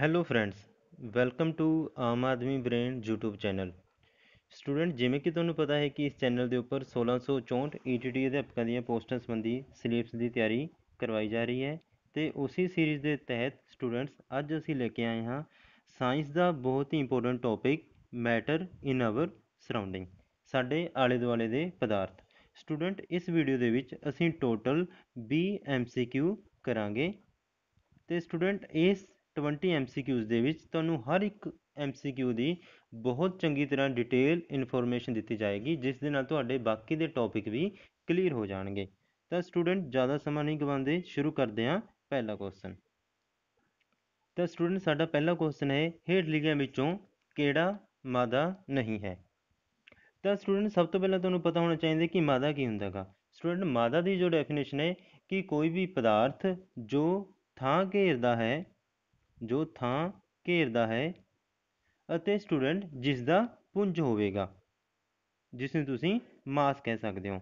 Hello friends welcome to Aam Aadmi brain YouTube channel student ਜਿਵੇਂ ਕਿ ਤੁਹਾਨੂੰ ਪਤਾ ਹੈ ਕਿ ਇਸ ਚੈਨਲ ਦੇ ਉੱਪਰ 1664 ETT ਅਧਿਆਪਕਾਂ ਦੀਆਂ ਪੋਸਟਾਂ ਸੰਬੰਧੀ ਸਿਲੇਬਸ ਦੀ ਤਿਆਰੀ ਕਰਵਾਈ ਜਾ ਰਹੀ ਹੈ ਤੇ ਉਸੇ ਸੀਰੀਜ਼ ਦੇ ਤਹਿਤ ਸਟੂਡੈਂਟਸ ਅੱਜ ਅਸੀਂ ਲੈ ਕੇ ਆਏ ਹਾਂ ਸਾਇੰਸ ਦਾ ਬਹੁਤ ਹੀ important topic matter in our surrounding ਸਾਡੇ ਆਲੇ ਦੁਆਲੇ ਦੇ ਪਦਾਰਥ ਸਟੂਡੈਂਟ ਇਸ ਵੀਡੀਓ ਦੇ ਵਿੱਚ ਅਸੀਂ ਟੋਟਲ 20 MCQ ਕਰਾਂਗੇ ਤੇ ਸਟੂਡੈਂਟ ਇਸ 20 MCQs ਦੇ ਵਿੱਚ ਤੁਹਾਨੂੰ ਹਰ ਇੱਕ MCQ ਦੀ ਬਹੁਤ ਚੰਗੀ ਤਰ੍ਹਾਂ ਡਿਟੇਲ ਇਨਫੋਰਮੇਸ਼ਨ ਦਿੱਤੀ ਜਾਏਗੀ ਜਿਸ ਦੇ ਨਾਲ ਤੁਹਾਡੇ ਬਾਕੀ ਦੇ ਟੌਪਿਕ ਵੀ ਕਲੀਅਰ ਹੋ ਜਾਣਗੇ ਤਾਂ ਸਟੂਡੈਂਟ ਜ਼ਿਆਦਾ ਸਮਾਂ ਨਹੀਂ ਗਵਾਉਂਦੇ ਸ਼ੁਰੂ ਕਰਦੇ ਹਾਂ ਪਹਿਲਾ ਕੁਐਸਚਨ ਤਾਂ ਸਟੂਡੈਂਟ ਸਾਡਾ ਪਹਿਲਾ ਕੁਐਸਚਨ ਹੈ ਹੇਠ ਲਿਖਿਆਂ ਵਿੱਚੋਂ ਕਿਹੜਾ ਮਾਦਾ ਨਹੀਂ ਹੈ ਤਾਂ ਸਟੂਡੈਂਟ ਸਭ ਤੋਂ ਪਹਿਲਾਂ ਤੁਹਾਨੂੰ ਪਤਾ ਹੋਣਾ ਚਾਹੀਦਾ ਕਿ ਮਾਦਾ ਕੀ ਹੁੰਦਾਗਾ ਸਟੂਡੈਂਟ ਮਾਦਾ ਦੀ ਜੋ ਡੈਫੀਨੇਸ਼ਨ ਹੈ ਕਿ ਕੋਈ ਵੀ ਪਦਾਰਥ ਜੋ ਥਾਂ ਘੇਰਦਾ ਹੈ ਜੋ ਥਾਂ ਘੇਰਦਾ ਹੈ ਅਤੇ ਸਟੂਡੈਂਟ ਜਿਸ ਦਾ ਪੁੰਜ ਹੋਵੇਗਾ ਜਿਸ ਨੂੰ ਤੁਸੀਂ ਮਾਸ ਕਹਿ ਸਕਦੇ ਹੋ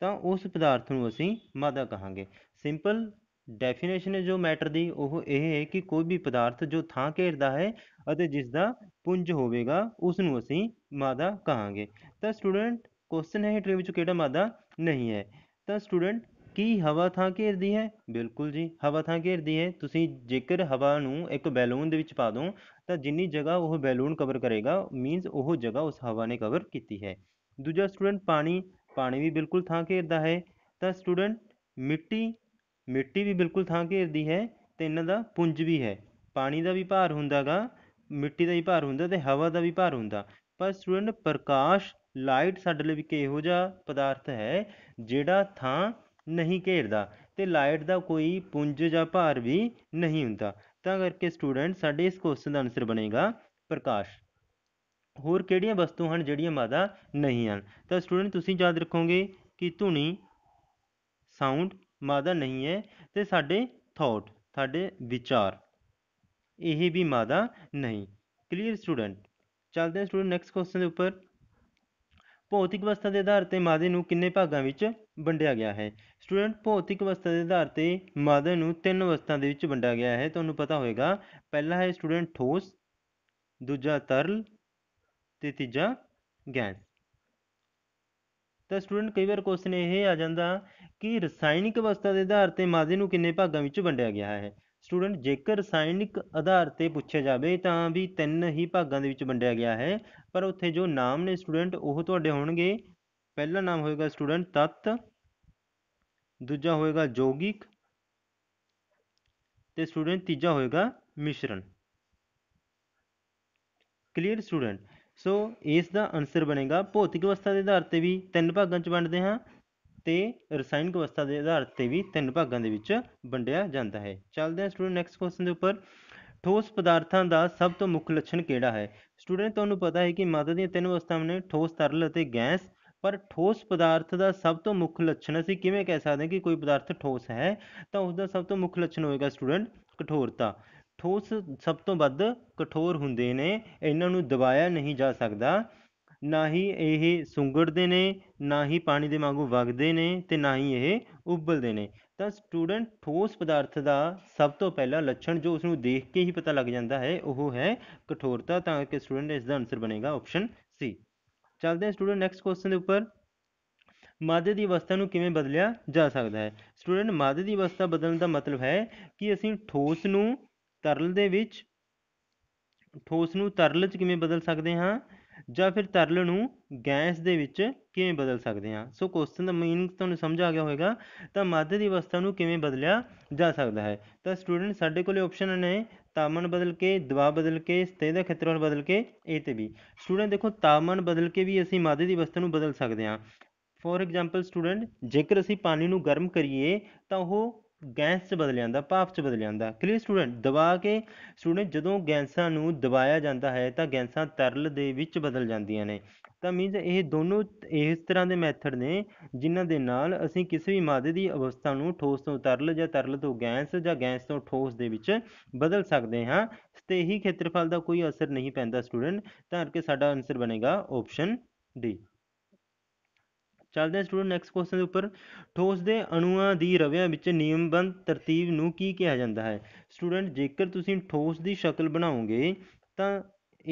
ਤਾਂ ਉਸ ਪਦਾਰਥ ਨੂੰ ਅਸੀਂ ਮਾਦਾ ਕਹਾਂਗੇ ਸਿੰਪਲ ਡੈਫੀਨੇਸ਼ਨ ਹੈ ਜੋ ਮੈਟਰ ਦੀ ਉਹ ਇਹ ਹੈ ਕਿ ਕੋਈ ਵੀ ਪਦਾਰਥ ਜੋ ਥਾਂ ਘੇਰਦਾ ਹੈ ਅਤੇ ਜਿਸ ਦਾ ਪੁੰਜ ਹੋਵੇਗਾ ਉਸ ਨੂੰ ਅਸੀਂ ਮਾਦਾ ਕਹਾਂਗੇ ਤਾਂ ਸਟੂਡੈਂਟ ਕੁਐਸਚਨ ਹੈ ਹੇਠਲੇ ਵਿੱਚ ਕਿਹੜਾ ਮਾਦਾ ਨਹੀਂ ਹੈ ਤਾਂ ਸਟੂਡੈਂਟ ਕੀ ਹਵਾ ਥਾਂ ਘੇਰਦੀ ਹੈ ਬਿਲਕੁਲ ਜੀ ਹਵਾ ਥਾਂ ਘੇਰਦੀ ਹੈ ਤੁਸੀਂ ਜੇਕਰ ਹਵਾ ਨੂੰ ਇੱਕ ਬੈਲੂਨ ਦੇ ਵਿੱਚ ਪਾ ਦੋ ਤਾਂ ਜਿੰਨੀ ਜਗ੍ਹਾ ਉਹ ਬੈਲੂਨ ਕਵਰ ਕਰੇਗਾ ਮੀਨਸ ਉਹ ਜਗ੍ਹਾ ਉਸ ਹਵਾ ਨੇ ਕਵਰ ਕੀਤੀ ਹੈ ਦੂਜਾ ਸਟੂਡੈਂਟ ਪਾਣੀ ਪਾਣੀ ਵੀ ਬਿਲਕੁਲ ਥਾਂ ਘੇਰਦਾ ਹੈ ਤਾਂ ਸਟੂਡੈਂਟ ਮਿੱਟੀ ਮਿੱਟੀ ਵੀ ਬਿਲਕੁਲ ਥਾਂ ਘੇਰਦੀ ਹੈ ਤੇ ਇਹਨਾਂ ਦਾ ਪੁੰਜ ਵੀ ਹੈ ਪਾਣੀ ਦਾ ਵੀ ਭਾਰ ਹੁੰਦਾਗਾ ਮਿੱਟੀ ਦਾ ਵੀ ਭਾਰ ਹੁੰਦਾ ਤੇ ਹਵਾ ਦਾ ਵੀ ਭਾਰ ਹੁੰਦਾ ਪਰ ਸਟੂਡੈਂਟ ਪ੍ਰਕਾਸ਼ ਲਾਈਟ ਸਾਡੇ ਲਈ ਵੀ ਕਿਹੋ ਜਿਹਾ ਪਦਾਰਥ ਹੈ ਜਿਹੜਾ ਥਾਂ ਨਹੀਂ ਘੇਰਦਾ ਤੇ ਲਾਈਟ ਦਾ ਕੋਈ ਪੁੰਜ ਜਾਂ ਭਾਰ ਵੀ ਨਹੀਂ ਹੁੰਦਾ ਤਾਂ ਕਰਕੇ ਸਟੂਡੈਂਟ ਸਾਡੇ ਇਸ ਕੁਐਸਚਨ ਦਾ ਆਨਸਰ ਬਣੇਗਾ ਪ੍ਰਕਾਸ਼ ਹੋਰ ਕਿਹੜੀਆਂ ਵਸਤੂ ਹਨ ਜਿਹੜੀਆਂ ਮਾਦਾ ਨਹੀਂ ਹਨ ਤਾਂ ਸਟੂਡੈਂਟ ਤੁਸੀਂ ਯਾਦ ਰੱਖੋਗੇ ਕਿ ਧੁਨੀ ਸਾਊਂਡ ਮਾਦਾ ਨਹੀਂ ਹੈ ਤੇ ਸਾਡੇ ਥਾਟ ਸਾਡੇ ਵਿਚਾਰ ਇਹ ਵੀ ਮਾਦਾ ਨਹੀਂ ਕਲੀਅਰ ਸਟੂਡੈਂਟ ਚੱਲਦੇ ਹਾਂ ਸਟੂਡੈਂਟ ਨੈਕਸਟ ਕੁਐਸਚਨ ਦੇ ਉੱਪਰ ਭੌਤਿਕ ਵਸਤਾਂ ਦੇ ਆਧਾਰ ਤੇ ਮਾਦੇ ਨੂੰ ਕਿੰਨੇ ਭਾਗਾਂ ਵਿੱਚ ਵੰਡਿਆ ਗਿਆ ਹੈ ਸਟੂਡੈਂਟ ਭੌਤਿਕ ਅਵਸਥਾ ਦੇ ਆਧਾਰ ਤੇ ਮਾਦੇ ਨੂੰ ਤਿੰਨ ਅਵਸਥਾ ਦੇ ਵਿੱਚ ਵੰਡਿਆ ਗਿਆ ਹੈ ਤੁਹਾਨੂੰ ਪਤਾ ਹੋਵੇਗਾ ਪਹਿਲਾ ਹੈ ਸਟੂਡੈਂਟ ਠੋਸ ਦੂਜਾ ਤਰਲ ਤੇ ਤੀਜਾ ਗੈਸ ਤਾਂ ਸਟੂਡੈਂਟ ਕਈ ਵਾਰ ਕੁਐਸਚਨ ਇਹ ਆ ਜਾਂਦਾ ਕਿ ਰਸਾਇਣਿਕ ਅਵਸਥਾ ਦੇ ਆਧਾਰ ਤੇ ਮਾਦੇ ਨੂੰ ਕਿੰਨੇ ਭਾਗਾਂ ਵਿੱਚ ਵੰਡਿਆ ਗਿਆ ਹੈ ਸਟੂਡੈਂਟ ਜੇਕਰ ਰਸਾਇਣਿਕ ਆਧਾਰ ਤੇ ਪੁੱਛਿਆ ਜਾਵੇ ਤਾਂ ਵੀ ਤਿੰਨ ਹੀ ਭਾਗਾਂ ਦੇ ਵਿੱਚ ਵੰਡਿਆ ਗਿਆ ਹੈ ਪਰ ਉੱਥੇ ਜੋ ਨਾਮ ਨੇ ਸਟੂਡੈਂਟ ਉਹ ਤੁਹਾਡੇ ਹੋਣਗੇ ਪਹਿਲਾ ਨਾਮ ਹੋਏਗਾ ਸਟੂਡੈਂਟ ਤਤ ਦੂਜਾ ਹੋਏਗਾ ਯੋਗਿਕ ਤੇ ਸਟੂਡੈਂਟ ਤੀਜਾ ਹੋਏਗਾ ਮਿਸ਼ਰਣ ਕਲੀਅਰ ਸਟੂਡੈਂਟ ਸੋ ਇਸ ਦਾ ਆਨਸਰ ਬਣੇਗਾ ਭੌਤਿਕ ਅਵਸਥਾ ਦੇ ਆਧਾਰ ਤੇ ਵੀ ਤਿੰਨ ਭਾਗਾਂ 'ਚ ਵੰਡਦੇ ਹਾਂ ਤੇ ਰਸਾਇਣਕ ਅਵਸਥਾ ਦੇ ਆਧਾਰ ਤੇ ਵੀ ਤਿੰਨ ਭਾਗਾਂ ਦੇ ਵਿੱਚ ਵੰਡਿਆ ਜਾਂਦਾ ਹੈ ਚੱਲਦੇ ਹਾਂ ਸਟੂਡੈਂਟ ਨੈਕਸਟ ਕੁਐਸਚਨ ਦੇ ਉੱਪਰ ਠੋਸ ਪਦਾਰਥਾਂ ਦਾ ਸਭ ਤੋਂ ਮੁੱਖ ਲੱਛਣ ਕਿਹੜਾ ਹੈ ਸਟੂਡੈਂਟ ਤੁਹਾਨੂੰ ਪਤਾ ਹੈ ਕਿ ਮਾਦਾ ਦੀਆਂ ਤਿੰਨ ਅਵਸਥਾਵਾਂ ਨੇ ਠੋਸ ਤਰਲ ਅਤੇ ਗੈਸ ਪਰ ਠੋਸ ਪਦਾਰਥ ਦਾ ਸਭ ਤੋਂ ਮੁੱਖ ਲੱਛਣ ਅਸੀਂ ਕਿਵੇਂ ਕਹਿ ਸਕਦੇ ਹਾਂ ਕਿ ਕੋਈ ਪਦਾਰਥ ਠੋਸ ਹੈ ਤਾਂ ਉਸ ਦਾ ਸਭ ਤੋਂ ਮੁੱਖ ਲੱਛਣ ਹੋਏਗਾ ਸਟੂਡੈਂਟ ਕਠੋਰਤਾ ਠੋਸ ਸਭ ਤੋਂ ਵੱਧ ਕਠੋਰ ਹੁੰਦੇ ਨੇ ਇਹਨਾਂ ਨੂੰ ਦਬਾਇਆ ਨਹੀਂ ਜਾ ਸਕਦਾ ਨਾ ਹੀ ਇਹ ਸੁੰਗੜਦੇ ਨੇ ਨਾ ਹੀ ਪਾਣੀ ਦੇ ਵਾਂਗੂ ਵਗਦੇ ਨੇ ਤੇ ਨਾ ਹੀ ਇਹ ਉੱਬਲਦੇ ਨੇ ਤਾਂ ਸਟੂਡੈਂਟ ਠੋਸ ਪਦਾਰਥ ਦਾ ਸਭ ਤੋਂ ਪਹਿਲਾ ਲੱਛਣ ਜੋ ਉਸ ਨੂੰ ਦੇਖ ਕੇ ਹੀ ਪਤਾ ਲੱਗ ਜਾਂਦਾ ਹੈ ਉਹ ਹੈ ਕਠੋਰਤਾ ਤਾਂ ਕਿ ਸਟੂਡੈਂਟ ਇਸ ਦਾ ਆਨਸਰ ਬਣੇਗਾ ਆਪਸ਼ਨ ਸੀ ਚਲਦੇ ਹਾਂ ਸਟੂਡੈਂਟ ਨੈਕਸਟ ਕੁਐਸਚਨ ਦੇ ਉੱਪਰ ਮਾਦੇ ਦੀ ਅਵਸਥਾ ਨੂੰ ਕਿਵੇਂ ਬਦਲਿਆ ਜਾ ਸਕਦਾ ਹੈ ਸਟੂਡੈਂਟ ਮਾਦੇ ਦੀ ਅਵਸਥਾ ਬਦਲਣ ਦਾ ਮਤਲਬ ਹੈ ਕਿ ਅਸੀਂ ਠੋਸ ਨੂੰ ਤਰਲ ਦੇ ਵਿੱਚ ਠੋਸ ਨੂੰ ਤਰਲ 'ਚ ਕਿਵੇਂ ਬਦਲ ਸਕਦੇ ਹਾਂ ਜਾਂ ਫਿਰ ਤਰਲ ਨੂੰ ਗੈਸ ਦੇ ਵਿੱਚ ਕਿਵੇਂ ਬਦਲ ਸਕਦੇ ਹਾਂ ਸੋ ਕੁਐਸਚਨ ਦਾ ਮੀਨਿੰਗ ਤੁਹਾਨੂੰ ਸਮਝ ਆ ਗਿਆ ਹੋਵੇਗਾ ਤਾਂ ਮਾਦੇ ਦੀ ਅਵਸਥਾ ਨੂੰ ਕਿਵੇਂ ਬਦਲਿਆ ਜਾ ਸਕਦਾ ਹੈ ਤਾਂ ਸਟੂਡੈਂਟ ਸਾਡੇ ਕੋਲੇ ਆਪਸ਼ਨ ਨੇ तापमान ਬਦਲ ਕੇ ਦਬਾਅ ਬਦਲ ਕੇ ਸਤਹ ਦਾ ਖੇਤਰਫਲ ਬਦਲ ਕੇ ਇਹ ਤੇ ਵੀ ਸਟੂਡੈਂਟ ਦੇਖੋ ਤਾਪਮਾਨ ਬਦਲ ਕੇ ਵੀ ਅਸੀਂ ਮਾਦੇ ਦੀ ਅਵਸਥਾ ਨੂੰ ਬਦਲ ਸਕਦੇ ਹਾਂ ਫੋਰ ਐਗਜ਼ਾਮਪਲ ਸਟੂਡੈਂਟ ਜੇਕਰ ਅਸੀਂ ਪਾਣੀ ਨੂੰ ਗਰਮ ਕਰੀਏ ਤਾਂ ਉਹ ਗੈਂਸ 'ਚ ਬਦਲ ਜਾਂਦਾ ਭਾਫ਼ 'ਚ ਬਦਲ ਜਾਂਦਾ ਕਲੀਅਰ ਸਟੂਡੈਂਟ ਦਬਾ ਕੇ ਸਟੂਡੈਂਟ ਜਦੋਂ ਗੈਂਸਾਂ ਨੂੰ ਦਬਾਇਆ ਜਾਂਦਾ ਹੈ ਤਾਂ ਗੈਂਸਾਂ ਤਰਲ ਦੇ ਵਿੱਚ ਬਦਲ ਜਾਂਦੀਆਂ ਨੇ ਤਾਂ ਮੀਨਜ਼ ਇਹ ਦੋਨੋਂ ਇਸ ਤਰ੍ਹਾਂ ਦੇ ਮੈਥਡ ਨੇ ਜਿਨ੍ਹਾਂ ਦੇ ਨਾਲ ਅਸੀਂ ਕਿਸੇ ਵੀ ਮਾਦੇ ਦੀ ਅਵਸਥਾ ਨੂੰ ਠੋਸ ਤੋਂ ਤਰਲ ਜਾਂ ਤਰਲ ਤੋਂ ਗੈਸ ਜਾਂ ਗੈਸ ਤੋਂ ਠੋਸ ਦੇ ਵਿੱਚ ਬਦਲ ਸਕਦੇ ਹਾਂ ਤੇ ਖੇਤਰਫਲ ਦਾ ਕੋਈ ਅਸਰ ਨਹੀਂ ਪੈਂਦਾ ਸਟੂਡੈਂਟ ਤਾਂ ਕਰਕੇ ਸਾਡਾ ਆਨਸਰ ਬਣੇਗਾ ਆਪਸ਼ਨ ਡੀ ਚਲਦੇ ਹਾਂ ਸਟੂਡੈਂਟ ਨੈਕਸਟ ਕੁਐਸਚਨ ਦੇ ਉੱਪਰ ਠੋਸ ਦੇ ਅਣੂਆਂ ਦੀ ਰਵਿਆਂ ਵਿੱਚ ਨਿਯਮਬੰਦ ਤਰਤੀਬ ਨੂੰ ਕੀ ਕਿਹਾ ਜਾਂਦਾ ਹੈ ਸਟੂਡੈਂਟ ਜੇਕਰ ਤੁਸੀਂ ਠੋਸ ਦੀ ਸ਼ਕਲ ਬਣਾਉਂਗੇ ਤਾਂ